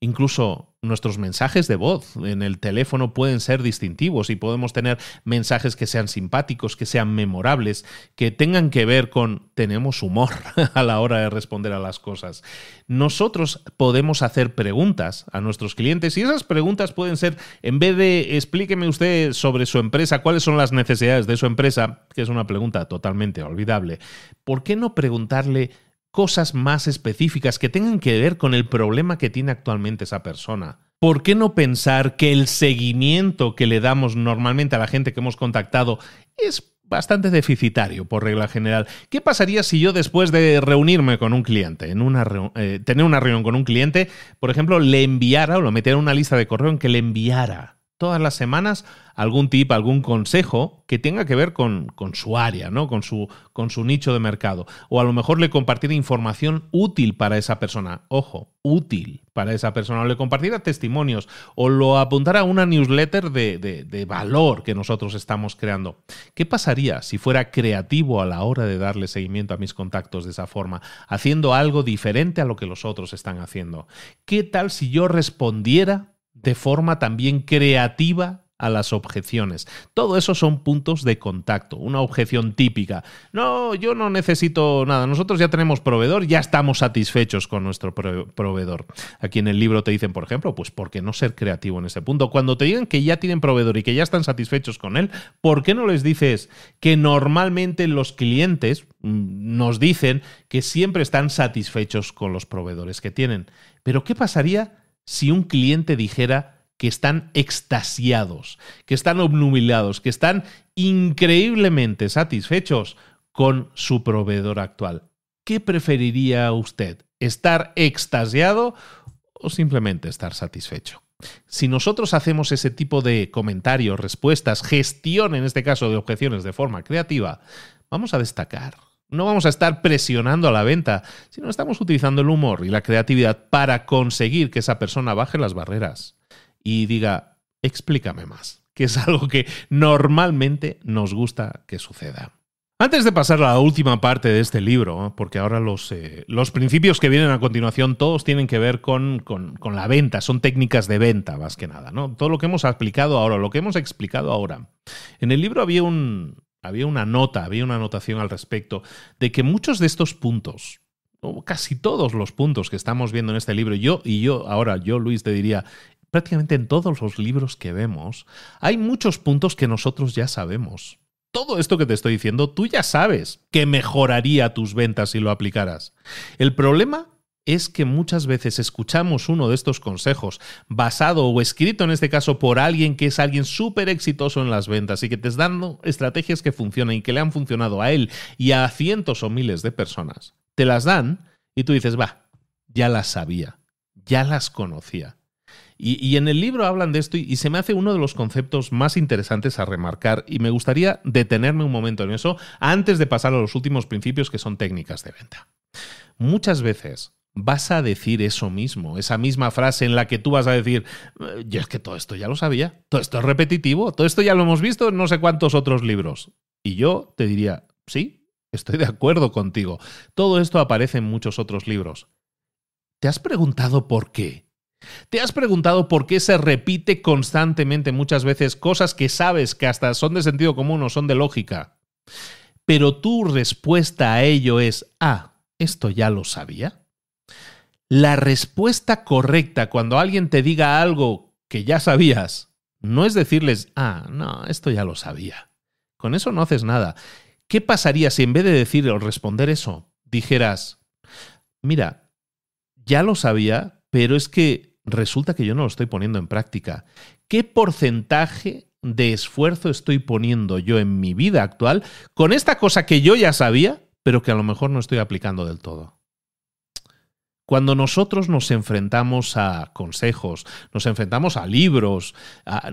Incluso nuestros mensajes de voz en el teléfono pueden ser distintivos y podemos tener mensajes que sean simpáticos, que sean memorables, que tengan que ver con tenemos humor a la hora de responder a las cosas. Nosotros podemos hacer preguntas a nuestros clientes y esas preguntas pueden ser, en vez de explíqueme usted sobre su empresa, cuáles son las necesidades de su empresa, que es una pregunta totalmente olvidable, ¿por qué no preguntarle cosas más específicas que tengan que ver con el problema que tiene actualmente esa persona. ¿Por qué no pensar que el seguimiento que le damos normalmente a la gente que hemos contactado es bastante deficitario por regla general. ¿Qué pasaría si yo después de reunirme con un cliente, en una eh, tener una reunión con un cliente, por ejemplo, le enviara o lo metiera en una lista de correo en que le enviara todas las semanas algún tip, algún consejo que tenga que ver con, con su área, ¿no? Con su, con su nicho de mercado. O a lo mejor le compartir información útil para esa persona. Ojo, útil para esa persona. O le compartirá testimonios. O lo apuntara a una newsletter de, de valor que nosotros estamos creando. ¿Qué pasaría si fuera creativo a la hora de darle seguimiento a mis contactos de esa forma? Haciendo algo diferente a lo que los otros están haciendo. ¿Qué tal si yo respondiera de forma también creativa a las objeciones. Todo eso son puntos de contacto, una objeción típica. No, yo no necesito nada, nosotros ya tenemos proveedor, ya estamos satisfechos con nuestro proveedor. Aquí en el libro te dicen, por ejemplo, pues ¿por qué no ser creativo en ese punto? Cuando te digan que ya tienen proveedor y que ya están satisfechos con él, ¿por qué no les dices que normalmente los clientes mm, nos dicen que siempre están satisfechos con los proveedores que tienen? Pero ¿qué pasaría si un cliente dijera que están extasiados, que están obnubilados, que están increíblemente satisfechos con su proveedor actual. ¿Qué preferiría usted? ¿Estar extasiado o simplemente estar satisfecho? Si nosotros hacemos ese tipo de comentarios, respuestas, gestión en este caso de objeciones de forma creativa, vamos a destacar no vamos a estar presionando a la venta, sino estamos utilizando el humor y la creatividad para conseguir que esa persona baje las barreras y diga, explícame más, que es algo que normalmente nos gusta que suceda. Antes de pasar a la última parte de este libro, porque ahora los, eh, los principios que vienen a continuación todos tienen que ver con, con, la venta, son técnicas de venta más que nada, ¿no? Todo lo que hemos aplicado ahora, lo que hemos explicado ahora. En el libro había un, había una nota, había una anotación al respecto de que muchos de estos puntos, o casi todos los puntos que estamos viendo en este libro, yo y yo ahora, yo Luis te diría, prácticamente en todos los libros que vemos, hay muchos puntos que nosotros ya sabemos. Todo esto que te estoy diciendo, tú ya sabes que mejoraría tus ventas si lo aplicaras. El problema es que muchas veces escuchamos uno de estos consejos basado o escrito en este caso por alguien que es alguien súper exitoso en las ventas y que te está dando estrategias que funcionan y que le han funcionado a él y a cientos o miles de personas. Te las dan y tú dices, va, ya las sabía, ya las conocía. Y, en el libro hablan de esto y, se me hace uno de los conceptos más interesantes a remarcar y me gustaría detenerme un momento en eso antes de pasar a los últimos principios que son técnicas de venta. Muchas veces vas a decir eso mismo, esa misma frase en la que tú vas a decir, eh, yo es que todo esto ya lo sabía, todo esto es repetitivo, todo esto ya lo hemos visto en no sé cuántos otros libros. Y yo te diría, sí, estoy de acuerdo contigo, todo esto aparece en muchos otros libros. ¿Te has preguntado por qué? ¿Te has preguntado por qué se repite constantemente muchas veces cosas que sabes que hasta son de sentido común o son de lógica? Pero tu respuesta a ello es, ah, esto ya lo sabía. La respuesta correcta cuando alguien te diga algo que ya sabías, no es decirles, ah, no, esto ya lo sabía. Con eso no haces nada. ¿Qué pasaría si en vez de decir o responder eso, dijeras, mira, ya lo sabía, pero es que resulta que yo no lo estoy poniendo en práctica. ¿Qué porcentaje de esfuerzo estoy poniendo yo en mi vida actual con esta cosa que yo ya sabía, pero que a lo mejor no estoy aplicando del todo? Cuando nosotros nos enfrentamos a consejos, nos enfrentamos a libros,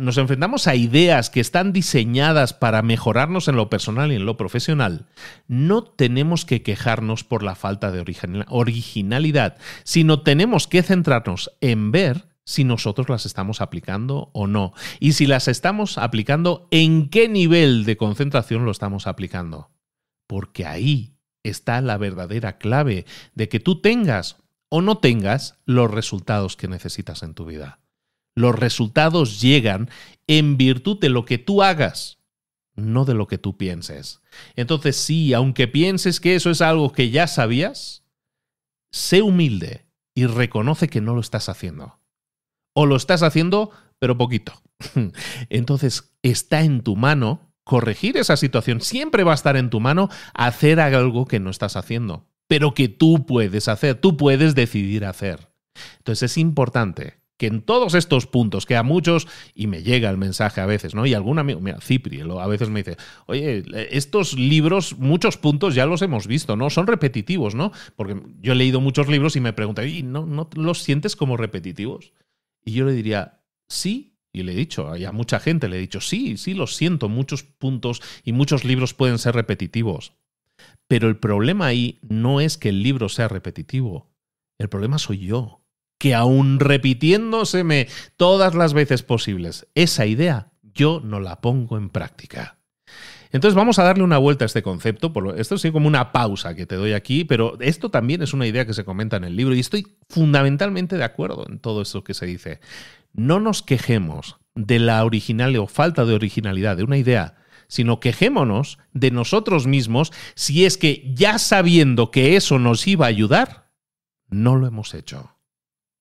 nos enfrentamos a ideas que están diseñadas para mejorarnos en lo personal y en lo profesional, no tenemos que quejarnos por la falta de originalidad, sino tenemos que centrarnos en ver si nosotros las estamos aplicando o no. Y si las estamos aplicando, ¿en qué nivel de concentración lo estamos aplicando? Porque ahí está la verdadera clave de que tú tengas o no tengas los resultados que necesitas en tu vida. Los resultados llegan en virtud de lo que tú hagas, no de lo que tú pienses. Entonces sí, aunque pienses que eso es algo que ya sabías, sé humilde y reconoce que no lo estás haciendo. O lo estás haciendo, pero poquito. Entonces está en tu mano corregir esa situación. Siempre va a estar en tu mano hacer algo que no estás haciendo pero que tú puedes hacer, tú puedes decidir hacer. Entonces es importante que en todos estos puntos, que a muchos, y me llega el mensaje a veces, ¿no? Y algún amigo, mira, Cipri, a veces me dice, oye, estos libros, muchos puntos ya los hemos visto, ¿no? Son repetitivos, ¿no? Porque yo he leído muchos libros y me pregunto, ¿y no, no los sientes como repetitivos? Y yo le diría, sí. Y le he dicho, a mucha gente le he dicho, sí, sí, los siento, muchos puntos y muchos libros pueden ser repetitivos. Pero el problema ahí no es que el libro sea repetitivo, el problema soy yo, que aún repitiéndoseme todas las veces posibles esa idea, yo no la pongo en práctica. Entonces vamos a darle una vuelta a este concepto. Esto es como una pausa que te doy aquí, pero esto también es una idea que se comenta en el libro y estoy fundamentalmente de acuerdo en todo esto que se dice. No nos quejemos de la original o falta de originalidad de una idea sino quejémonos de nosotros mismos si es que ya sabiendo que eso nos iba a ayudar, no lo hemos hecho.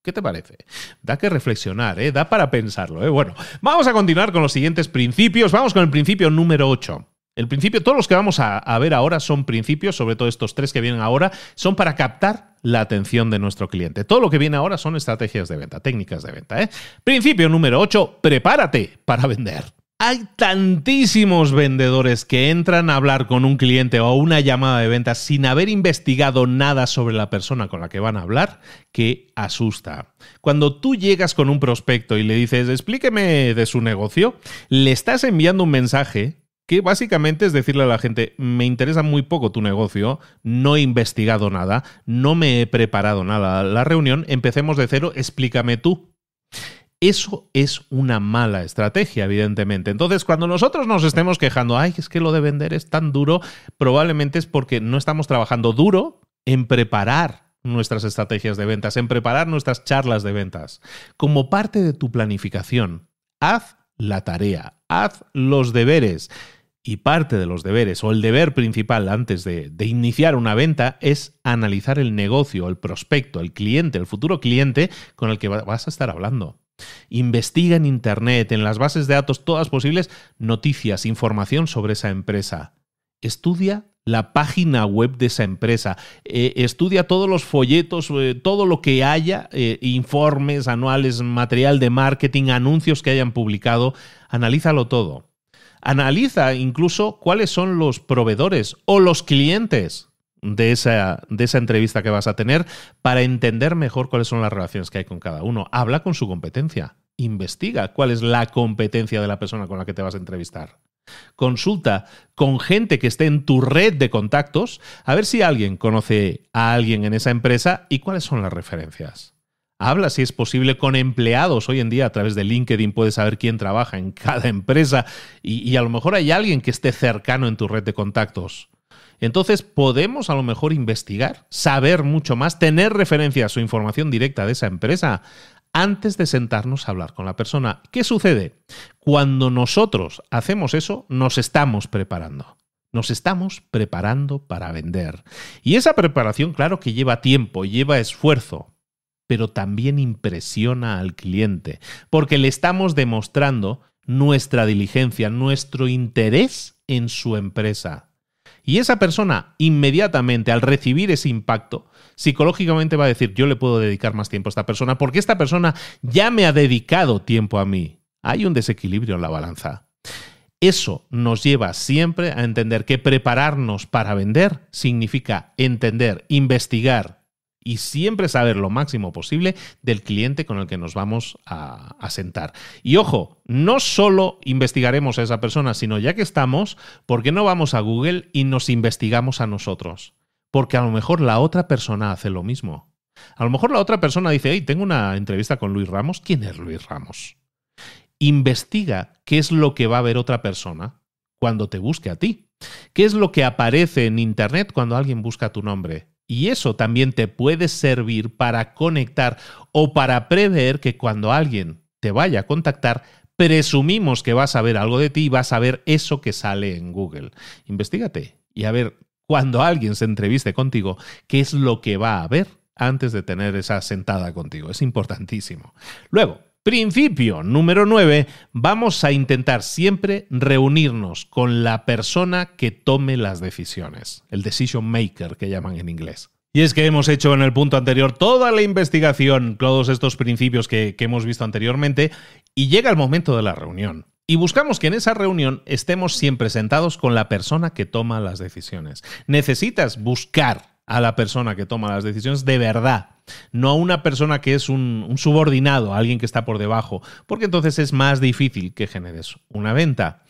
¿Qué te parece? Da que reflexionar, ¿eh? da para pensarlo. ¿eh? Bueno, vamos a continuar con los siguientes principios. Vamos con el principio número 8. El principio, todos los que vamos a, ver ahora son principios, sobre todo estos tres que vienen ahora, son para captar la atención de nuestro cliente. Todo lo que viene ahora son estrategias de venta, técnicas de venta. ¿eh? Principio número 8, prepárate para vender hay tantísimos vendedores que entran a hablar con un cliente o una llamada de ventas sin haber investigado nada sobre la persona con la que van a hablar que asusta. Cuando tú llegas con un prospecto y le dices, explíqueme de su negocio, le estás enviando un mensaje que básicamente es decirle a la gente, me interesa muy poco tu negocio, no he investigado nada, no me he preparado nada la reunión, empecemos de cero, explícame tú. Eso es una mala estrategia, evidentemente. Entonces, cuando nosotros nos estemos quejando, ay, es que lo de vender es tan duro, probablemente es porque no estamos trabajando duro en preparar nuestras estrategias de ventas, en preparar nuestras charlas de ventas. Como parte de tu planificación, haz la tarea, haz los deberes. Y parte de los deberes o el deber principal antes de, de, iniciar una venta es analizar el negocio, el prospecto, el cliente, el futuro cliente con el que vas a estar hablando. Investiga en Internet, en las bases de datos, todas posibles noticias, información sobre esa empresa. Estudia la página web de esa empresa. Eh, estudia todos los folletos, eh, todo lo que haya, eh, informes anuales, material de marketing, anuncios que hayan publicado. Analízalo todo. Analiza incluso cuáles son los proveedores o los clientes de esa, de esa entrevista que vas a tener para entender mejor cuáles son las relaciones que hay con cada uno. Habla con su competencia, investiga cuál es la competencia de la persona con la que te vas a entrevistar. Consulta con gente que esté en tu red de contactos a ver si alguien conoce a alguien en esa empresa y cuáles son las referencias. Habla, si es posible, con empleados. Hoy en día a través de LinkedIn puedes saber quién trabaja en cada empresa y, y a lo mejor hay alguien que esté cercano en tu red de contactos. Entonces podemos a lo mejor investigar, saber mucho más, tener referencias su información directa de esa empresa antes de sentarnos a hablar con la persona. ¿Qué sucede? Cuando nosotros hacemos eso, nos estamos preparando. Nos estamos preparando para vender. Y esa preparación, claro que lleva tiempo, lleva esfuerzo, pero también impresiona al cliente, porque le estamos demostrando nuestra diligencia, nuestro interés en su empresa. Y esa persona inmediatamente al recibir ese impacto, psicológicamente va a decir, yo le puedo dedicar más tiempo a esta persona porque esta persona ya me ha dedicado tiempo a mí. Hay un desequilibrio en la balanza. Eso nos lleva siempre a entender que prepararnos para vender significa entender, investigar, y siempre saber lo máximo posible del cliente con el que nos vamos a, sentar. Y ojo, no solo investigaremos a esa persona, sino ya que estamos, ¿por qué no vamos a Google y nos investigamos a nosotros? Porque a lo mejor la otra persona hace lo mismo. A lo mejor la otra persona dice, hey, tengo una entrevista con Luis Ramos. ¿Quién es Luis Ramos? Investiga qué es lo que va a ver otra persona cuando te busque a ti. ¿Qué es lo que aparece en Internet cuando alguien busca tu nombre? Y eso también te puede servir para conectar o para prever que cuando alguien te vaya a contactar, presumimos que vas a ver algo de ti y vas a ver eso que sale en Google. Investígate y a ver cuando alguien se entreviste contigo, qué es lo que va a ver antes de tener esa sentada contigo. Es importantísimo. Luego, Principio número 9. Vamos a intentar siempre reunirnos con la persona que tome las decisiones, el decision maker que llaman en inglés. Y es que hemos hecho en el punto anterior toda la investigación, todos estos principios que, que hemos visto anteriormente, y llega el momento de la reunión. Y buscamos que en esa reunión estemos siempre sentados con la persona que toma las decisiones. Necesitas buscar a la persona que toma las decisiones de verdad, no a una persona que es un, subordinado, a alguien que está por debajo, porque entonces es más difícil que generes una venta.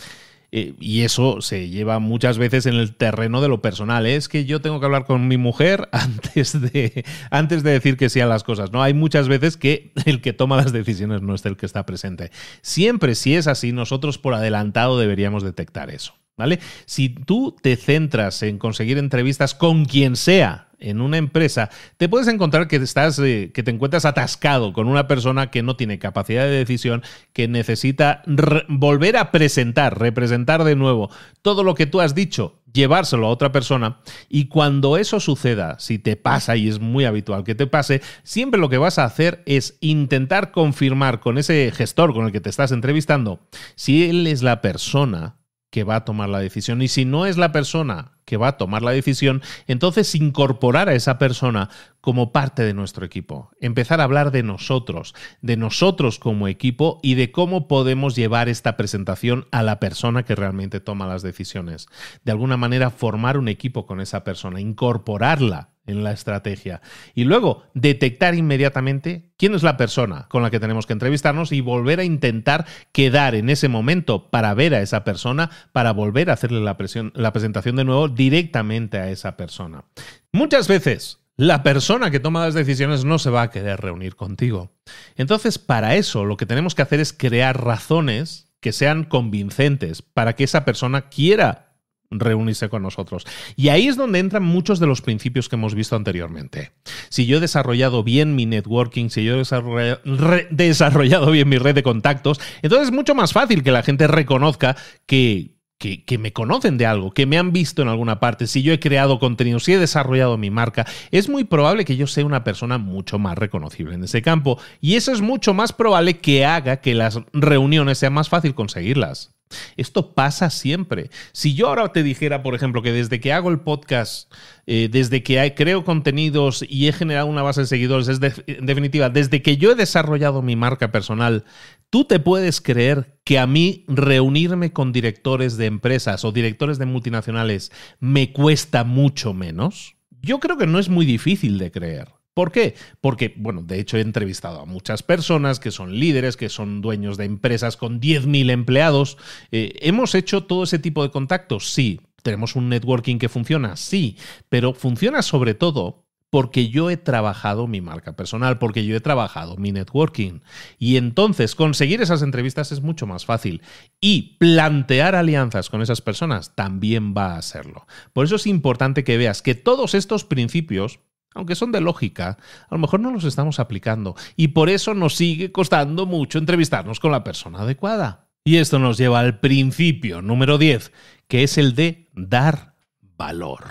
Eh, y eso se lleva muchas veces en el terreno de lo personal. ¿eh? Es que yo tengo que hablar con mi mujer antes de, antes de decir que sean las cosas. ¿no? Hay muchas veces que el que toma las decisiones no es el que está presente. Siempre, si es así, nosotros por adelantado deberíamos detectar eso. ¿vale? Si tú te centras en conseguir entrevistas con quien sea en una empresa, te puedes encontrar que estás eh, que te encuentras atascado con una persona que no tiene capacidad de decisión, que necesita volver a presentar, representar de nuevo todo lo que tú has dicho, llevárselo a otra persona y cuando eso suceda, si te pasa y es muy habitual que te pase, siempre lo que vas a hacer es intentar confirmar con ese gestor con el que te estás entrevistando si él es la persona que va a tomar la decisión. Y si no es la persona que va a tomar la decisión, entonces incorporar a esa persona como parte de nuestro equipo. Empezar a hablar de nosotros, de nosotros como equipo y de cómo podemos llevar esta presentación a la persona que realmente toma las decisiones. De alguna manera formar un equipo con esa persona, incorporarla en la estrategia. Y luego, detectar inmediatamente quién es la persona con la que tenemos que entrevistarnos y volver a intentar quedar en ese momento para ver a esa persona, para volver a hacerle la, presión, la presentación de nuevo directamente a esa persona. Muchas veces la persona que toma las decisiones no se va a querer reunir contigo. Entonces, para eso lo que tenemos que hacer es crear razones que sean convincentes para que esa persona quiera reunirse con nosotros. Y ahí es donde entran muchos de los principios que hemos visto anteriormente. Si yo he desarrollado bien mi networking, si yo he desarrollado bien mi red de contactos, entonces es mucho más fácil que la gente reconozca que que, me conocen de algo, que me han visto en alguna parte, si yo he creado contenido, si he desarrollado mi marca, es muy probable que yo sea una persona mucho más reconocible en ese campo. Y eso es mucho más probable que haga que las reuniones sean más fácil conseguirlas. Esto pasa siempre. Si yo ahora te dijera, por ejemplo, que desde que hago el podcast, eh, desde que creo contenidos y he generado una base de seguidores, es en definitiva, desde que yo he desarrollado mi marca personal, tú te puedes creer que a mí reunirme con directores de empresas o directores de multinacionales me cuesta mucho menos. Yo creo que no es muy difícil de creer. ¿Por qué? Porque, bueno, de hecho he entrevistado a muchas personas que son líderes, que son dueños de empresas con 10.000 empleados. Eh, ¿Hemos hecho todo ese tipo de contactos? Sí. ¿Tenemos un networking que funciona? Sí. Pero funciona sobre todo porque yo he trabajado mi marca personal, porque yo he trabajado mi networking. Y entonces conseguir esas entrevistas es mucho más fácil. Y plantear alianzas con esas personas también va a serlo. Por eso es importante que veas que todos estos principios aunque son de lógica, a lo mejor no los estamos aplicando y por eso nos sigue costando mucho entrevistarnos con la persona adecuada. Y esto nos lleva al principio número 10, que es el de dar valor.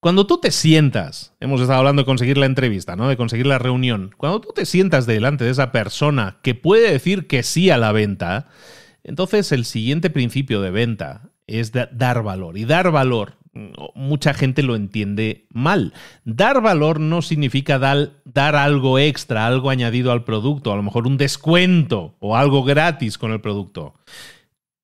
Cuando tú te sientas, hemos estado hablando de conseguir la entrevista, ¿no? De conseguir la reunión. Cuando tú te sientas delante de esa persona que puede decir que sí a la venta, entonces el siguiente principio de venta es dar valor. Y dar valor mucha gente lo entiende mal. Dar valor no significa dar, algo extra, algo añadido al producto, a lo mejor un descuento o algo gratis con el producto.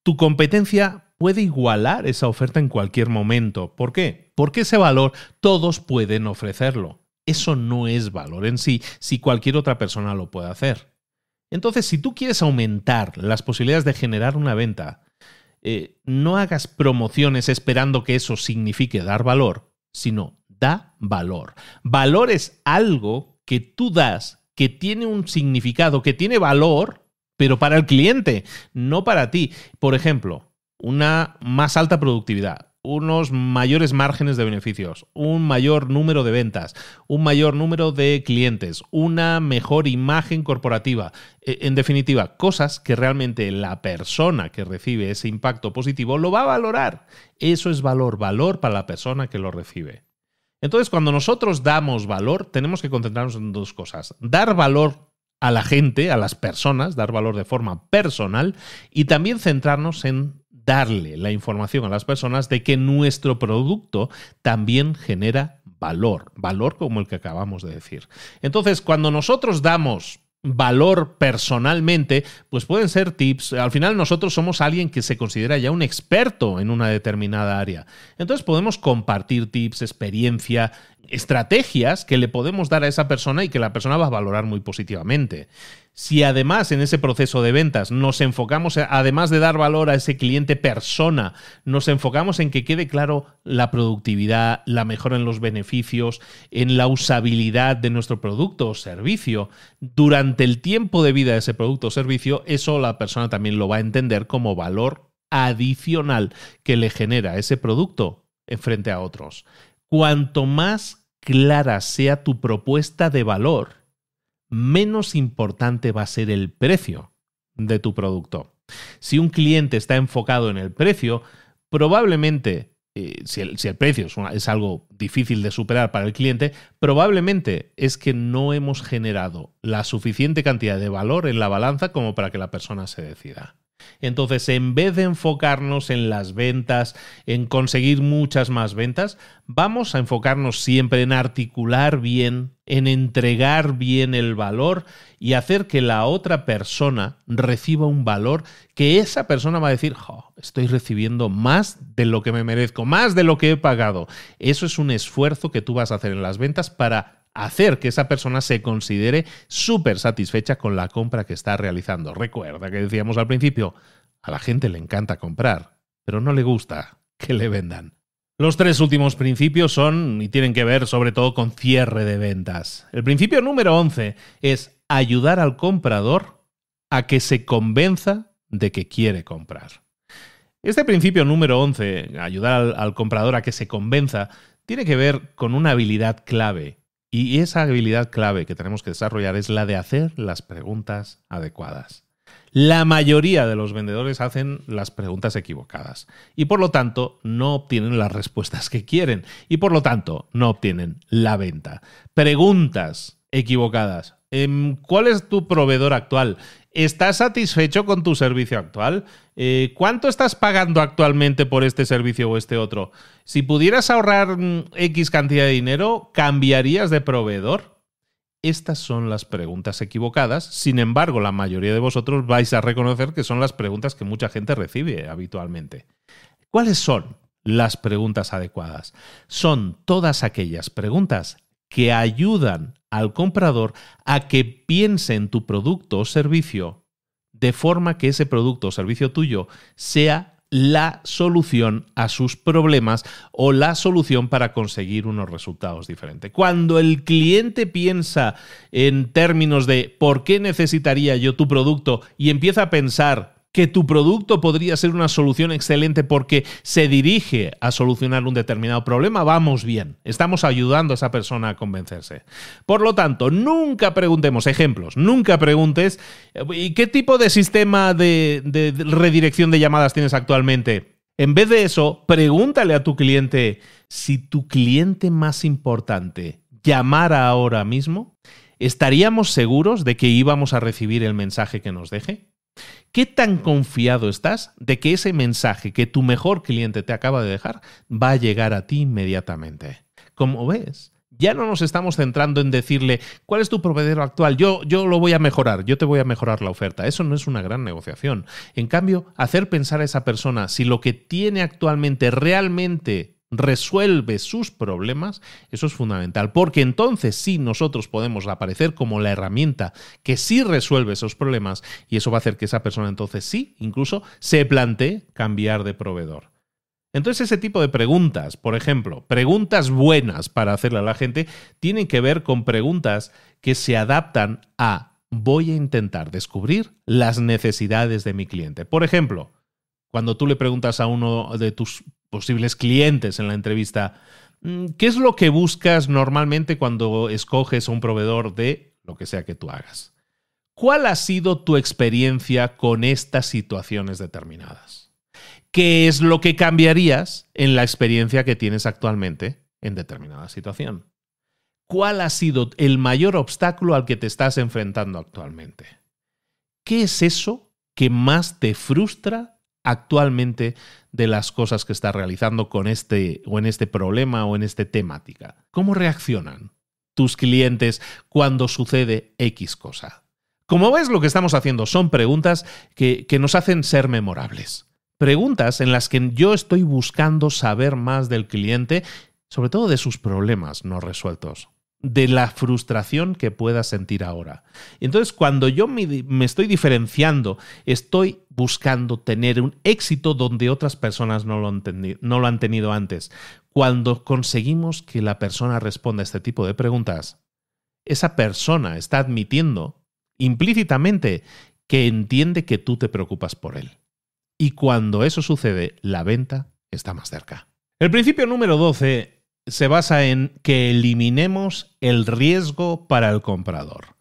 Tu competencia puede igualar esa oferta en cualquier momento. ¿Por qué? Porque ese valor todos pueden ofrecerlo. Eso no es valor en sí, si cualquier otra persona lo puede hacer. Entonces, si tú quieres aumentar las posibilidades de generar una venta, eh, no hagas promociones esperando que eso signifique dar valor, sino da valor. Valor es algo que tú das, que tiene un significado, que tiene valor, pero para el cliente, no para ti. Por ejemplo, una más alta productividad unos mayores márgenes de beneficios, un mayor número de ventas, un mayor número de clientes, una mejor imagen corporativa. E, en definitiva, cosas que realmente la persona que recibe ese impacto positivo lo va a valorar. Eso es valor, valor para la persona que lo recibe. Entonces, cuando nosotros damos valor, tenemos que concentrarnos en dos cosas. Dar valor a la gente, a las personas, dar valor de forma personal y también centrarnos en darle la información a las personas de que nuestro producto también genera valor, valor como el que acabamos de decir. Entonces, cuando nosotros damos valor personalmente, pues pueden ser tips. Al final nosotros somos alguien que se considera ya un experto en una determinada área. Entonces podemos compartir tips, experiencia, estrategias que le podemos dar a esa persona y que la persona va a valorar muy positivamente. Si además en ese proceso de ventas nos enfocamos, además de dar valor a ese cliente persona, nos enfocamos en que quede claro la productividad, la mejora en los beneficios, en la usabilidad de nuestro producto o servicio, durante el tiempo de vida de ese producto o servicio, eso la persona también lo va a entender como valor adicional que le genera ese producto en frente a otros. Cuanto más clara sea tu propuesta de valor, menos importante va a ser el precio de tu producto. Si un cliente está enfocado en el precio, probablemente, eh, si, el, precio es algo difícil de superar para el cliente, probablemente es que no hemos generado la suficiente cantidad de valor en la balanza como para que la persona se decida. Entonces, en vez de enfocarnos en las ventas, en conseguir muchas más ventas, vamos a enfocarnos siempre en articular bien, en entregar bien el valor y hacer que la otra persona reciba un valor que esa persona va a decir, estoy recibiendo más de lo que me merezco, más de lo que he pagado. Eso es un esfuerzo que tú vas a hacer en las ventas para hacer que esa persona se considere súper satisfecha con la compra que está realizando. Recuerda que decíamos al principio, a la gente le encanta comprar, pero no le gusta que le vendan. Los tres últimos principios son y tienen que ver sobre todo con cierre de ventas. El principio número 11 es ayudar al comprador a que se convenza de que quiere comprar. Este principio número 11, ayudar al, al comprador a que se convenza, tiene que ver con una habilidad clave y esa habilidad clave que tenemos que desarrollar es la de hacer las preguntas adecuadas. La mayoría de los vendedores hacen las preguntas equivocadas y por lo tanto no obtienen las respuestas que quieren y por lo tanto no obtienen la venta. Preguntas equivocadas. Em, ¿Cuál es tu proveedor actual? ¿Estás satisfecho con tu servicio actual? Eh, ¿Cuánto estás pagando actualmente por este servicio o este otro? Si pudieras ahorrar mm, X cantidad de dinero, ¿cambiarías de proveedor? Estas son las preguntas equivocadas, sin embargo la mayoría de vosotros vais a reconocer que son las preguntas que mucha gente recibe habitualmente. ¿Cuáles son las preguntas adecuadas? Son todas aquellas preguntas que ayudan al comprador a que piense en tu producto o servicio de forma que ese producto o servicio tuyo sea la solución a sus problemas o la solución para conseguir unos resultados diferentes. Cuando el cliente piensa en términos de por qué necesitaría yo tu producto y empieza a pensar que tu producto podría ser una solución excelente porque se dirige a solucionar un determinado problema, vamos bien. Estamos ayudando a esa persona a convencerse. Por lo tanto, nunca preguntemos, ejemplos, nunca preguntes, eh, ¿y qué tipo de sistema de, de redirección de llamadas tienes actualmente? En vez de eso, pregúntale a tu cliente si tu cliente más importante llamara ahora mismo, ¿estaríamos seguros de que íbamos a recibir el mensaje que nos deje? ¿Qué tan confiado estás de que ese mensaje que tu mejor cliente te acaba de dejar va a llegar a ti inmediatamente? Como ves, ya no nos estamos centrando en decirle cuál es tu proveedor actual, yo, yo lo voy a mejorar, yo te voy a mejorar la oferta. Eso no es una gran negociación. En cambio, hacer pensar a esa persona si lo que tiene actualmente realmente resuelve sus problemas, eso es fundamental, porque entonces sí nosotros podemos aparecer como la herramienta que sí resuelve esos problemas y eso va a hacer que esa persona entonces sí, incluso se plantee cambiar de proveedor. Entonces ese tipo de preguntas, por ejemplo, preguntas buenas para hacerle a la gente, tienen que ver con preguntas que se adaptan a voy a intentar descubrir las necesidades de mi cliente. Por ejemplo, cuando tú le preguntas a uno de tus posibles clientes en la entrevista. Mm, ¿Qué es lo que buscas normalmente cuando escoges a un proveedor de lo que sea que tú hagas? ¿Cuál ha sido tu experiencia con estas situaciones determinadas? ¿Qué es lo que cambiarías en la experiencia que tienes actualmente en determinada situación? ¿Cuál ha sido el mayor obstáculo al que te estás enfrentando actualmente? ¿Qué es eso que más te frustra actualmente de las cosas que está realizando con este o en este problema o en esta temática. ¿Cómo reaccionan tus clientes cuando sucede X cosa? Como ves, lo que estamos haciendo son preguntas que, que nos hacen ser memorables. Preguntas en las que yo estoy buscando saber más del cliente, sobre todo de sus problemas no resueltos de la frustración que pueda sentir ahora. Entonces, cuando yo me, estoy diferenciando, estoy buscando tener un éxito donde otras personas no lo, han tenido, no lo han tenido antes. Cuando conseguimos que la persona responda a este tipo de preguntas, esa persona está admitiendo implícitamente que entiende que tú te preocupas por él. Y cuando eso sucede, la venta está más cerca. El principio número 12 se basa en que eliminemos el riesgo para el comprador.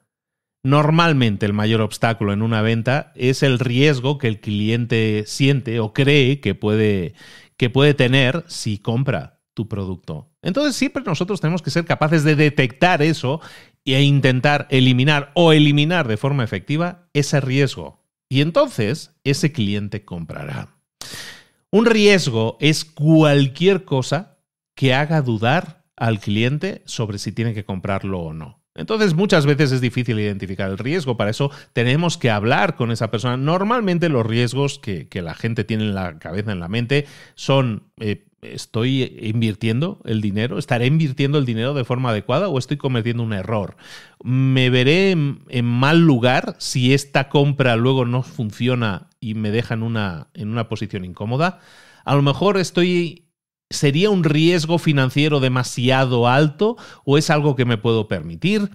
Normalmente el mayor obstáculo en una venta es el riesgo que el cliente siente o cree que puede, que puede tener si compra tu producto. Entonces siempre nosotros tenemos que ser capaces de detectar eso e intentar eliminar o eliminar de forma efectiva ese riesgo. Y entonces ese cliente comprará. Un riesgo es cualquier cosa que haga dudar al cliente sobre si tiene que comprarlo o no. Entonces muchas veces es difícil identificar el riesgo, para eso tenemos que hablar con esa persona. Normalmente los riesgos que, la gente tiene en la cabeza, en la mente, son... Eh, ¿Estoy invirtiendo el dinero? ¿Estaré invirtiendo el dinero de forma adecuada o estoy cometiendo un error? ¿Me veré en, mal lugar si esta compra luego no funciona y me deja una, en una posición incómoda? A lo mejor estoy ¿Sería un riesgo financiero demasiado alto o es algo que me puedo permitir?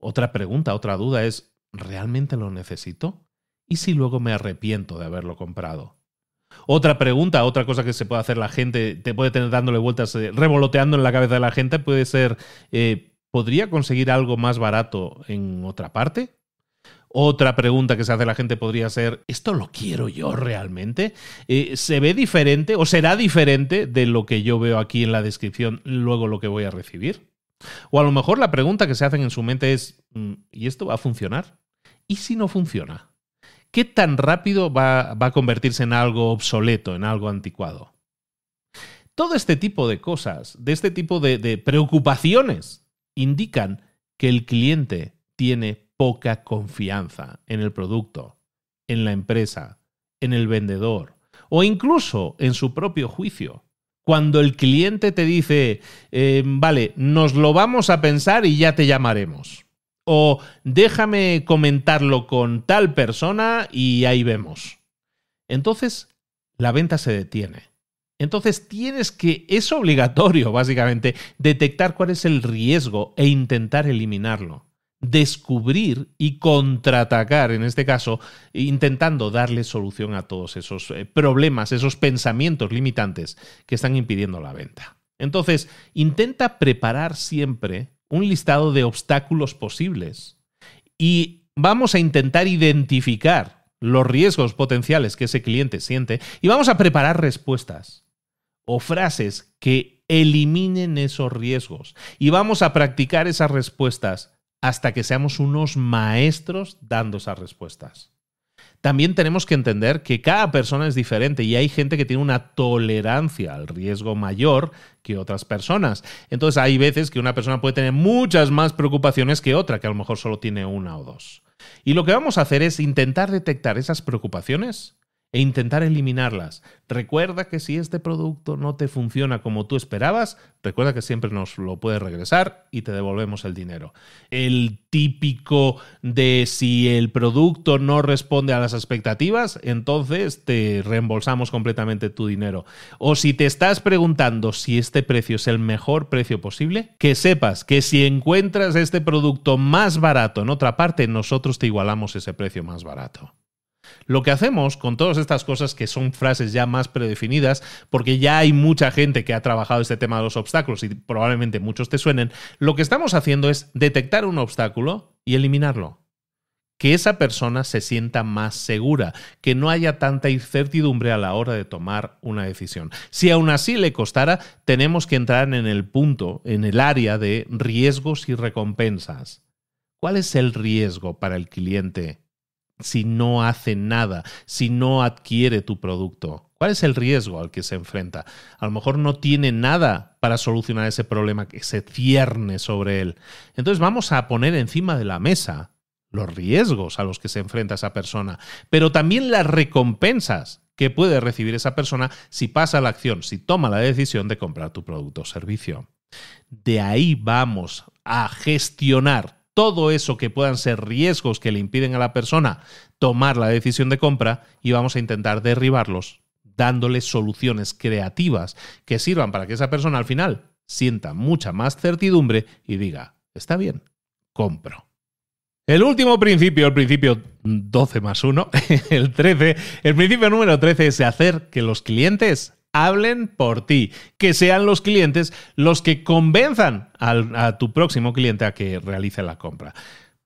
Otra pregunta, otra duda es, ¿realmente lo necesito? ¿Y si luego me arrepiento de haberlo comprado? Otra pregunta, otra cosa que se puede hacer la gente, te puede tener dándole vueltas, eh, revoloteando en la cabeza de la gente, puede ser, eh, ¿podría conseguir algo más barato en otra parte? Otra pregunta que se hace la gente podría ser, ¿esto lo quiero yo realmente? Eh, ¿Se ve diferente o será diferente de lo que yo veo aquí en la descripción luego lo que voy a recibir? O a lo mejor la pregunta que se hacen en su mente es, mm, ¿y esto va a funcionar? ¿Y si no funciona? ¿Qué tan rápido va, a convertirse en algo obsoleto, en algo anticuado? Todo este tipo de cosas, de este tipo de, de preocupaciones, indican que el cliente tiene poca confianza en el producto, en la empresa, en el vendedor o incluso en su propio juicio. Cuando el cliente te dice, em, vale, nos lo vamos a pensar y ya te llamaremos. O déjame comentarlo con tal persona y ahí vemos. Entonces, la venta se detiene. Entonces tienes que, es obligatorio básicamente, detectar cuál es el riesgo e intentar eliminarlo descubrir y contraatacar, en este caso, intentando darle solución a todos esos eh, problemas, esos pensamientos limitantes que están impidiendo la venta. Entonces, intenta preparar siempre un listado de obstáculos posibles y vamos a intentar identificar los riesgos potenciales que ese cliente siente y vamos a preparar respuestas o frases que eliminen esos riesgos y vamos a practicar esas respuestas hasta que seamos unos maestros dando esas respuestas. También tenemos que entender que cada persona es diferente y hay gente que tiene una tolerancia al riesgo mayor que otras personas. Entonces hay veces que una persona puede tener muchas más preocupaciones que otra, que a lo mejor solo tiene una o dos. Y lo que vamos a hacer es intentar detectar esas preocupaciones e intentar eliminarlas. Recuerda que si este producto no te funciona como tú esperabas, recuerda que siempre nos lo puedes regresar y te devolvemos el dinero. El típico de si el producto no responde a las expectativas, entonces te reembolsamos completamente tu dinero. O si te estás preguntando si este precio es el mejor precio posible, que sepas que si encuentras este producto más barato en otra parte, nosotros te igualamos ese precio más barato. Lo que hacemos con todas estas cosas que son frases ya más predefinidas, porque ya hay mucha gente que ha trabajado este tema de los obstáculos y probablemente muchos te suenen, lo que estamos haciendo es detectar un obstáculo y eliminarlo que esa persona se sienta más segura, que no haya tanta incertidumbre a la hora de tomar una decisión. Si aún así le costara, tenemos que entrar en el punto, en el área de riesgos y recompensas. ¿Cuál es el riesgo para el cliente si no hace nada, si no adquiere tu producto? ¿Cuál es el riesgo al que se enfrenta? A lo mejor no tiene nada para solucionar ese problema que se cierne sobre él. Entonces vamos a poner encima de la mesa los riesgos a los que se enfrenta esa persona, pero también las recompensas que puede recibir esa persona si pasa la acción, si toma la decisión de comprar tu producto o servicio. De ahí vamos a gestionar todo eso que puedan ser riesgos que le impiden a la persona tomar la decisión de compra y vamos a intentar derribarlos dándole soluciones creativas que sirvan para que esa persona al final sienta mucha más certidumbre y diga, está bien, compro. El último principio, el principio 12 más 1, el 13, el principio número 13 es hacer que los clientes hablen por ti, que sean los clientes los que convenzan a tu próximo cliente a que realice la compra.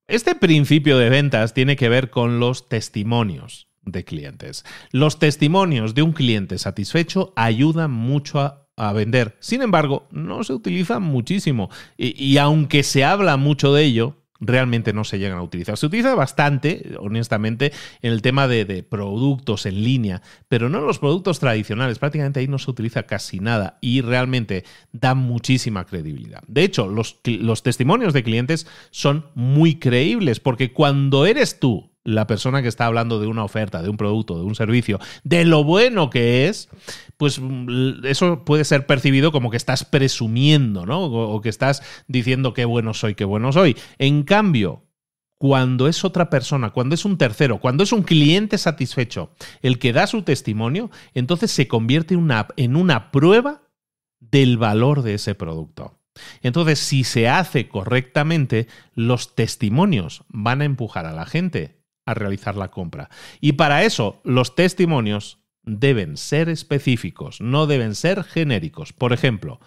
Este principio de ventas tiene que ver con los testimonios de clientes. Los testimonios de un cliente satisfecho ayudan mucho a vender. Sin embargo, no se utiliza muchísimo. y, aunque se habla mucho de ello, realmente no se llegan a utilizar. Se utiliza bastante, honestamente, en el tema de, de, productos en línea, pero no en los productos tradicionales. Prácticamente ahí no se utiliza casi nada y realmente da muchísima credibilidad. De hecho, los, los testimonios de clientes son muy creíbles porque cuando eres tú la persona que está hablando de una oferta, de un producto, de un servicio, de lo bueno que es, pues mm, eso puede ser percibido como que estás presumiendo, ¿no? O que estás diciendo qué bueno soy, qué bueno soy. En cambio, cuando es otra persona, cuando es un tercero, cuando es un cliente satisfecho el que da su testimonio, entonces se convierte una, en una prueba del valor de ese producto. Entonces, si se hace correctamente, los testimonios van a empujar a la gente a realizar la compra. Y para eso los testimonios deben ser específicos, no deben ser genéricos. Por ejemplo,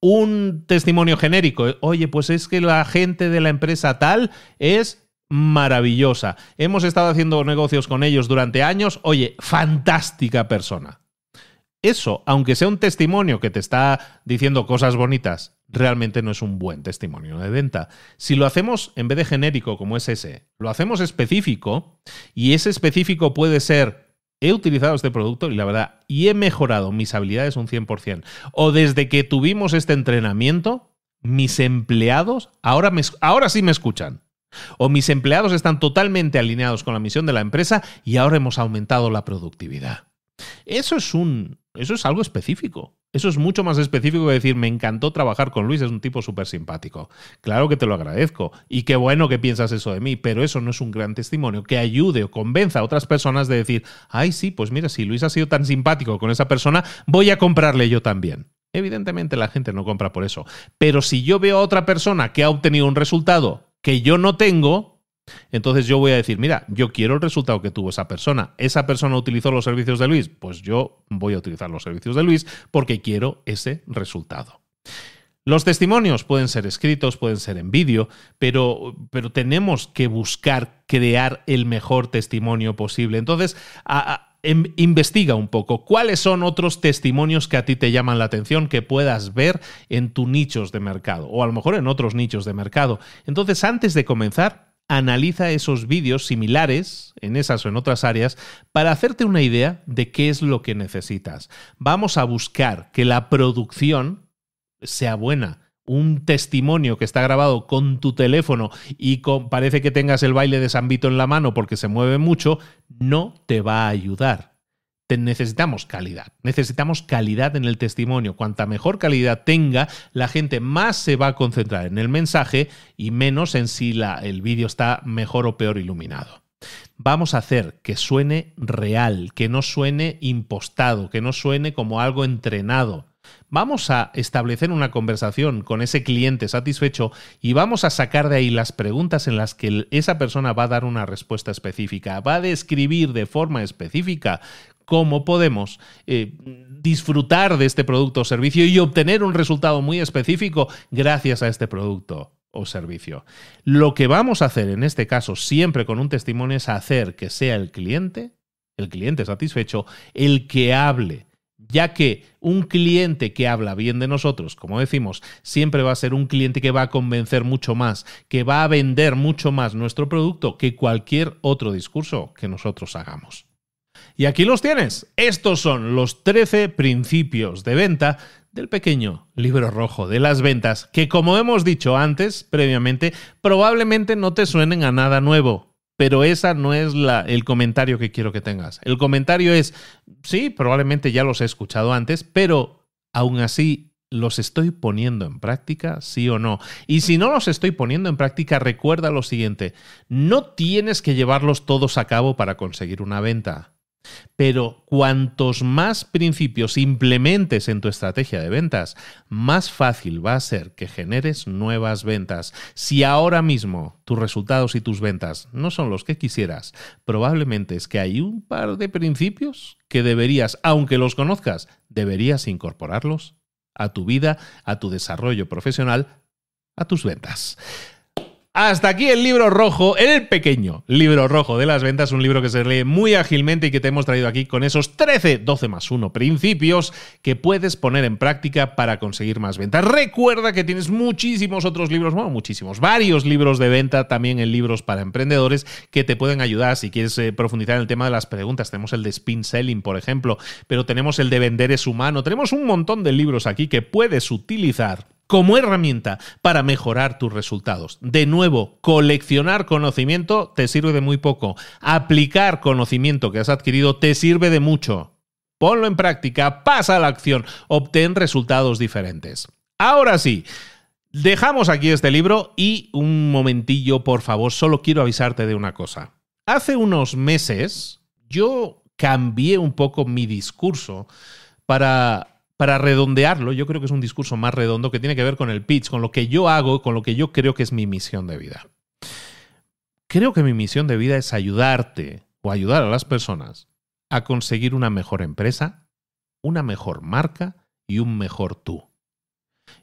un testimonio genérico, oye, pues es que la gente de la empresa tal es maravillosa. Hemos estado haciendo negocios con ellos durante años, oye, fantástica persona. Eso, aunque sea un testimonio que te está diciendo cosas bonitas, realmente no es un buen testimonio de venta. Si lo hacemos en vez de genérico como es ese, lo hacemos específico y ese específico puede ser he utilizado este producto y la verdad, y he mejorado mis habilidades un 100%. O desde que tuvimos este entrenamiento, mis empleados ahora, ahora sí me escuchan. O mis empleados están totalmente alineados con la misión de la empresa y ahora hemos aumentado la productividad. Eso es un eso es algo específico. Eso es mucho más específico que decir, me encantó trabajar con Luis, es un tipo súper simpático. Claro que te lo agradezco y qué bueno que piensas eso de mí, pero eso no es un gran testimonio que ayude o convenza a otras personas de decir, ay sí, pues mira, si Luis ha sido tan simpático con esa persona, voy a comprarle yo también. Evidentemente la gente no compra por eso, pero si yo veo a otra persona que ha obtenido un resultado que yo no tengo, entonces yo voy a decir, mira, yo quiero el resultado que tuvo esa persona. ¿Esa persona utilizó los servicios de Luis? Pues yo voy a utilizar los servicios de Luis porque quiero ese resultado. Los testimonios pueden ser escritos, pueden ser en vídeo, pero, pero tenemos que buscar crear el mejor testimonio posible. Entonces, em, investiga un poco cuáles son otros testimonios que a ti te llaman la atención que puedas ver en tus nichos de mercado o a lo mejor en otros nichos de mercado. Entonces, antes de comenzar, analiza esos vídeos similares en esas o en otras áreas para hacerte una idea de qué es lo que necesitas. Vamos a buscar que la producción sea buena, un testimonio que está grabado con tu teléfono y parece que tengas el baile de San en la mano porque se mueve mucho, no te va a ayudar necesitamos calidad. Necesitamos calidad en el testimonio. Cuanta mejor calidad tenga, la gente más se va a concentrar en el mensaje y menos en si la, el vídeo está mejor o peor iluminado. Vamos a hacer que suene real, que no suene impostado, que no suene como algo entrenado. Vamos a establecer una conversación con ese cliente satisfecho y vamos a sacar de ahí las preguntas en las que esa persona va a dar una respuesta específica, va a describir de forma específica cómo podemos eh, disfrutar de este producto o servicio y obtener un resultado muy específico gracias a este producto o servicio. Lo que vamos a hacer en este caso siempre con un testimonio es hacer que sea el cliente, el cliente satisfecho, el que hable ya que un cliente que habla bien de nosotros, como decimos, siempre va a ser un cliente que va a convencer mucho más, que va a vender mucho más nuestro producto que cualquier otro discurso que nosotros hagamos. Y aquí los tienes. Estos son los 13 principios de venta del pequeño libro rojo de las ventas, que como hemos dicho antes, previamente, probablemente no te suenen a nada nuevo. Pero ese no es la, el comentario que quiero que tengas. El comentario es, sí, probablemente ya los he escuchado antes, pero aún así los estoy poniendo en práctica, sí o no. Y si no los estoy poniendo en práctica, recuerda lo siguiente, no tienes que llevarlos todos a cabo para conseguir una venta pero cuantos más principios implementes en tu estrategia de ventas, más fácil va a ser que generes nuevas ventas. Si ahora mismo tus resultados y tus ventas no son los que quisieras, probablemente es que hay un par de principios que deberías, aunque los conozcas, deberías incorporarlos a tu vida, a tu desarrollo profesional, a tus ventas. Hasta aquí el libro rojo, el pequeño libro rojo de las ventas, un libro que se lee muy ágilmente y que te hemos traído aquí con esos 13, 12 más 1 principios que puedes poner en práctica para conseguir más ventas. Recuerda que tienes muchísimos otros libros, bueno, muchísimos, varios libros de venta también en libros para emprendedores que te pueden ayudar si quieres eh, profundizar en el tema de las preguntas. Tenemos el de spin selling, por ejemplo, pero tenemos el de vender es humano, tenemos un montón de libros aquí que puedes utilizar como herramienta para mejorar tus resultados. De nuevo, coleccionar conocimiento te sirve de muy poco. Aplicar conocimiento que has adquirido te sirve de mucho. Ponlo en práctica, pasa a la acción, obtén resultados diferentes. Ahora sí, dejamos aquí este libro y un momentillo, por favor, solo quiero avisarte de una cosa. Hace unos meses yo cambié un poco mi discurso para para redondearlo, yo creo que es un discurso más redondo que tiene que ver con el pitch, con lo que yo hago, con lo que yo creo que es mi misión de vida. Creo que mi misión de vida es ayudarte o ayudar a las personas a conseguir una mejor empresa, una mejor marca y un mejor tú.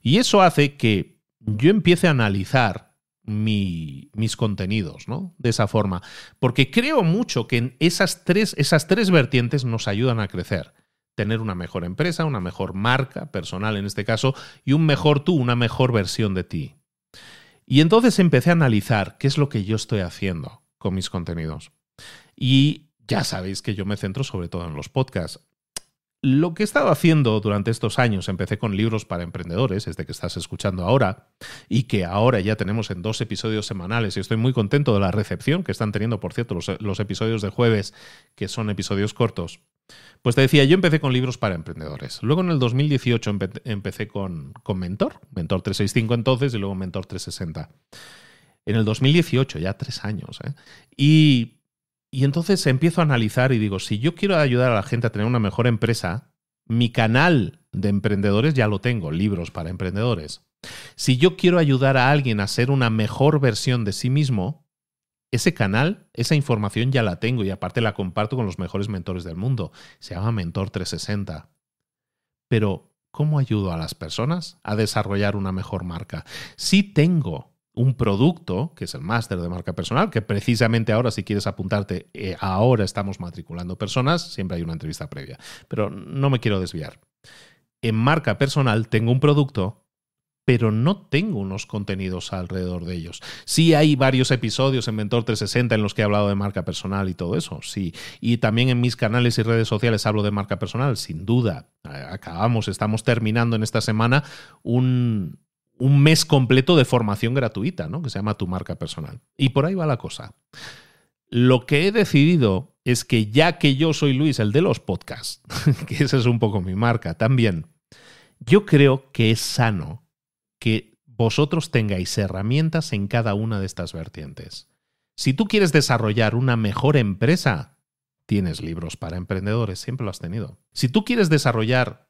Y eso hace que yo empiece a analizar mis contenidos, ¿no? De esa forma. Porque creo mucho que esas esas tres vertientes nos ayudan a crecer tener una mejor empresa, una mejor marca personal en este caso, y un mejor tú, una mejor versión de ti. Y entonces empecé a analizar qué es lo que yo estoy haciendo con mis contenidos. Y ya sabéis que yo me centro sobre todo en los podcasts. Lo que he estado haciendo durante estos años, empecé con libros para emprendedores, este que estás escuchando ahora, y que ahora ya tenemos en dos episodios semanales, y estoy muy contento de la recepción que están teniendo, por cierto, los, los episodios de jueves, que son episodios cortos. Pues te decía, yo empecé con libros para emprendedores. Luego en el 2018 empecé con, Mentor, Mentor 365 entonces y luego Mentor 360. En el 2018, ya tres años. ¿eh? Y, y entonces empiezo a analizar y digo, si yo quiero ayudar a la gente a tener una mejor empresa, mi canal de emprendedores ya lo tengo, libros para emprendedores. Si yo quiero ayudar a alguien a ser una mejor versión de sí mismo, ese canal, esa información ya la tengo y aparte la comparto con los mejores mentores del mundo. Se llama Mentor 360. Pero, ¿cómo ayudo a las personas a desarrollar una mejor marca? Si tengo un producto, que es el máster de marca personal, que precisamente ahora si quieres apuntarte, eh, ahora estamos matriculando personas, siempre hay una entrevista previa. Pero no me quiero desviar. En marca personal tengo un producto pero no tengo unos contenidos alrededor de ellos. Sí hay varios episodios en Mentor 360 en los que he hablado de marca personal y todo eso, sí. Y también en mis canales y redes sociales hablo de marca personal, sin duda. Acabamos, estamos terminando en esta semana un, mes completo de formación gratuita, ¿no? Que se llama Tu marca personal. Y por ahí va la cosa. Lo que he decidido es que ya que yo soy Luis, el de los podcasts, que esa es un poco mi marca también, yo creo que es sano que vosotros tengáis herramientas en cada una de estas vertientes. Si tú quieres desarrollar una mejor empresa, tienes libros para emprendedores, siempre lo has tenido. Si tú quieres desarrollar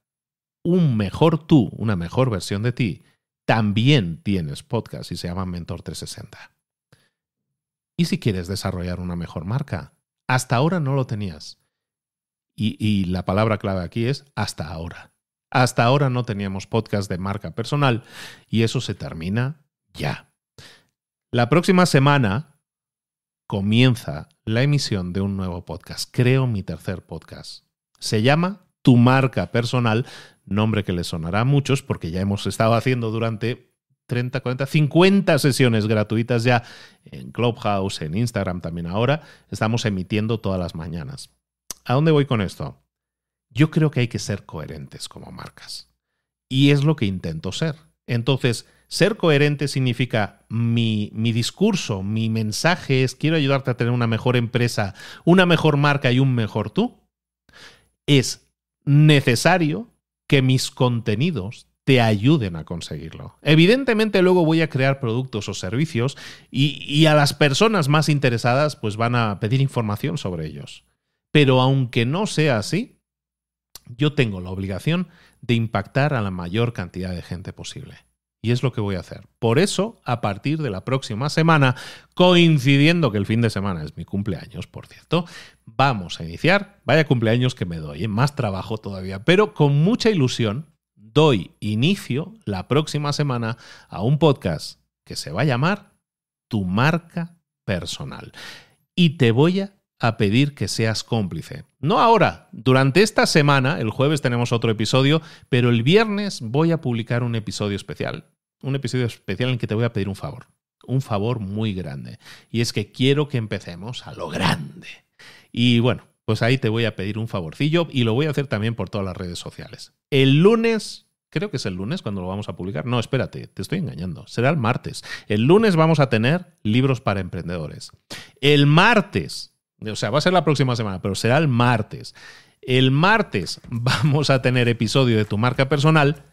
un mejor tú, una mejor versión de ti, también tienes podcast y se llama Mentor 360. Y si quieres desarrollar una mejor marca, hasta ahora no lo tenías. Y, y la palabra clave aquí es hasta ahora. Hasta ahora no teníamos podcast de marca personal y eso se termina ya. La próxima semana comienza la emisión de un nuevo podcast. Creo mi tercer podcast. Se llama Tu marca personal, nombre que le sonará a muchos porque ya hemos estado haciendo durante 30, 40, 50 sesiones gratuitas ya en Clubhouse, en Instagram también ahora. Estamos emitiendo todas las mañanas. ¿A dónde voy con esto? Yo creo que hay que ser coherentes como marcas. Y es lo que intento ser. Entonces, ser coherente significa mi, discurso, mi mensaje es quiero ayudarte a tener una mejor empresa, una mejor marca y un mejor tú. Es necesario que mis contenidos te ayuden a conseguirlo. Evidentemente luego voy a crear productos o servicios y, y a las personas más interesadas pues van a pedir información sobre ellos. Pero aunque no sea así, yo tengo la obligación de impactar a la mayor cantidad de gente posible. Y es lo que voy a hacer. Por eso, a partir de la próxima semana, coincidiendo que el fin de semana es mi cumpleaños, por cierto, vamos a iniciar, vaya cumpleaños que me doy, ¿eh? más trabajo todavía, pero con mucha ilusión doy inicio la próxima semana a un podcast que se va a llamar Tu marca personal. Y te voy a a pedir que seas cómplice. No ahora, durante esta semana, el jueves tenemos otro episodio, pero el viernes voy a publicar un episodio especial. Un episodio especial en que te voy a pedir un favor. Un favor muy grande. Y es que quiero que empecemos a lo grande. Y bueno, pues ahí te voy a pedir un favorcillo y lo voy a hacer también por todas las redes sociales. El lunes creo que es el lunes cuando lo vamos a publicar. No, espérate, te estoy engañando. Será el martes. El lunes vamos a tener libros para emprendedores. El martes o sea, va a ser la próxima semana, pero será el martes. El martes vamos a tener episodio de tu marca personal.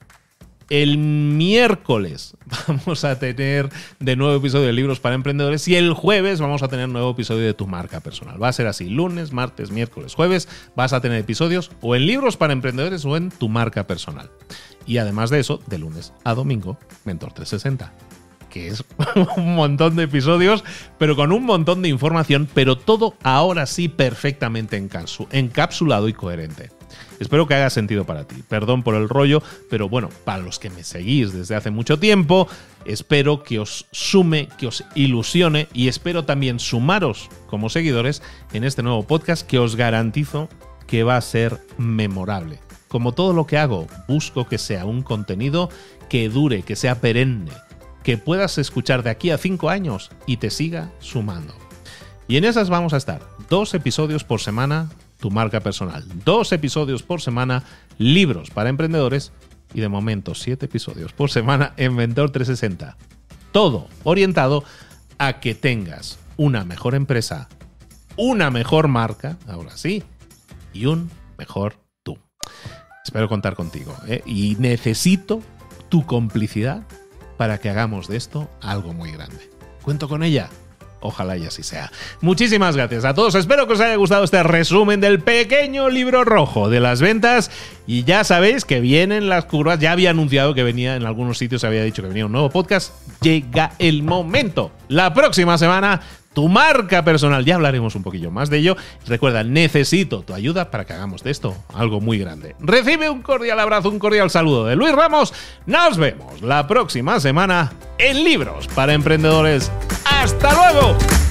El miércoles vamos a tener de nuevo episodio de libros para emprendedores y el jueves vamos a tener nuevo episodio de tu marca personal. Va a ser así, lunes, martes, miércoles, jueves vas a tener episodios o en libros para emprendedores o en tu marca personal. Y además de eso, de lunes a domingo, Mentor 360 que es un montón de episodios, pero con un montón de información, pero todo ahora sí perfectamente encapsulado y coherente. Espero que haga sentido para ti. Perdón por el rollo, pero bueno, para los que me seguís desde hace mucho tiempo, espero que os sume, que os ilusione y espero también sumaros como seguidores en este nuevo podcast que os garantizo que va a ser memorable. Como todo lo que hago, busco que sea un contenido que dure, que sea perenne, que puedas escuchar de aquí a 5 años y te siga sumando. Y en esas vamos a estar, dos episodios por semana, tu marca personal, dos episodios por semana, libros para emprendedores y de momento siete episodios por semana en 360. Todo orientado a que tengas una mejor empresa, una mejor marca, ahora sí, y un mejor tú. Espero contar contigo ¿eh? y necesito tu complicidad para que hagamos de esto algo muy grande. ¿Cuento con ella? Ojalá y así sea. Muchísimas gracias a todos. Espero que os haya gustado este resumen del pequeño libro rojo de las ventas. Y ya sabéis que vienen las curvas. Ya había anunciado que venía en algunos sitios, había dicho que venía un nuevo podcast. Llega el momento. La próxima semana tu marca personal. Ya hablaremos un poquillo más de ello. Recuerda, necesito tu ayuda para que hagamos de esto algo muy grande. Recibe un cordial abrazo, un cordial saludo de Luis Ramos. Nos vemos la próxima semana en Libros para Emprendedores. ¡Hasta luego!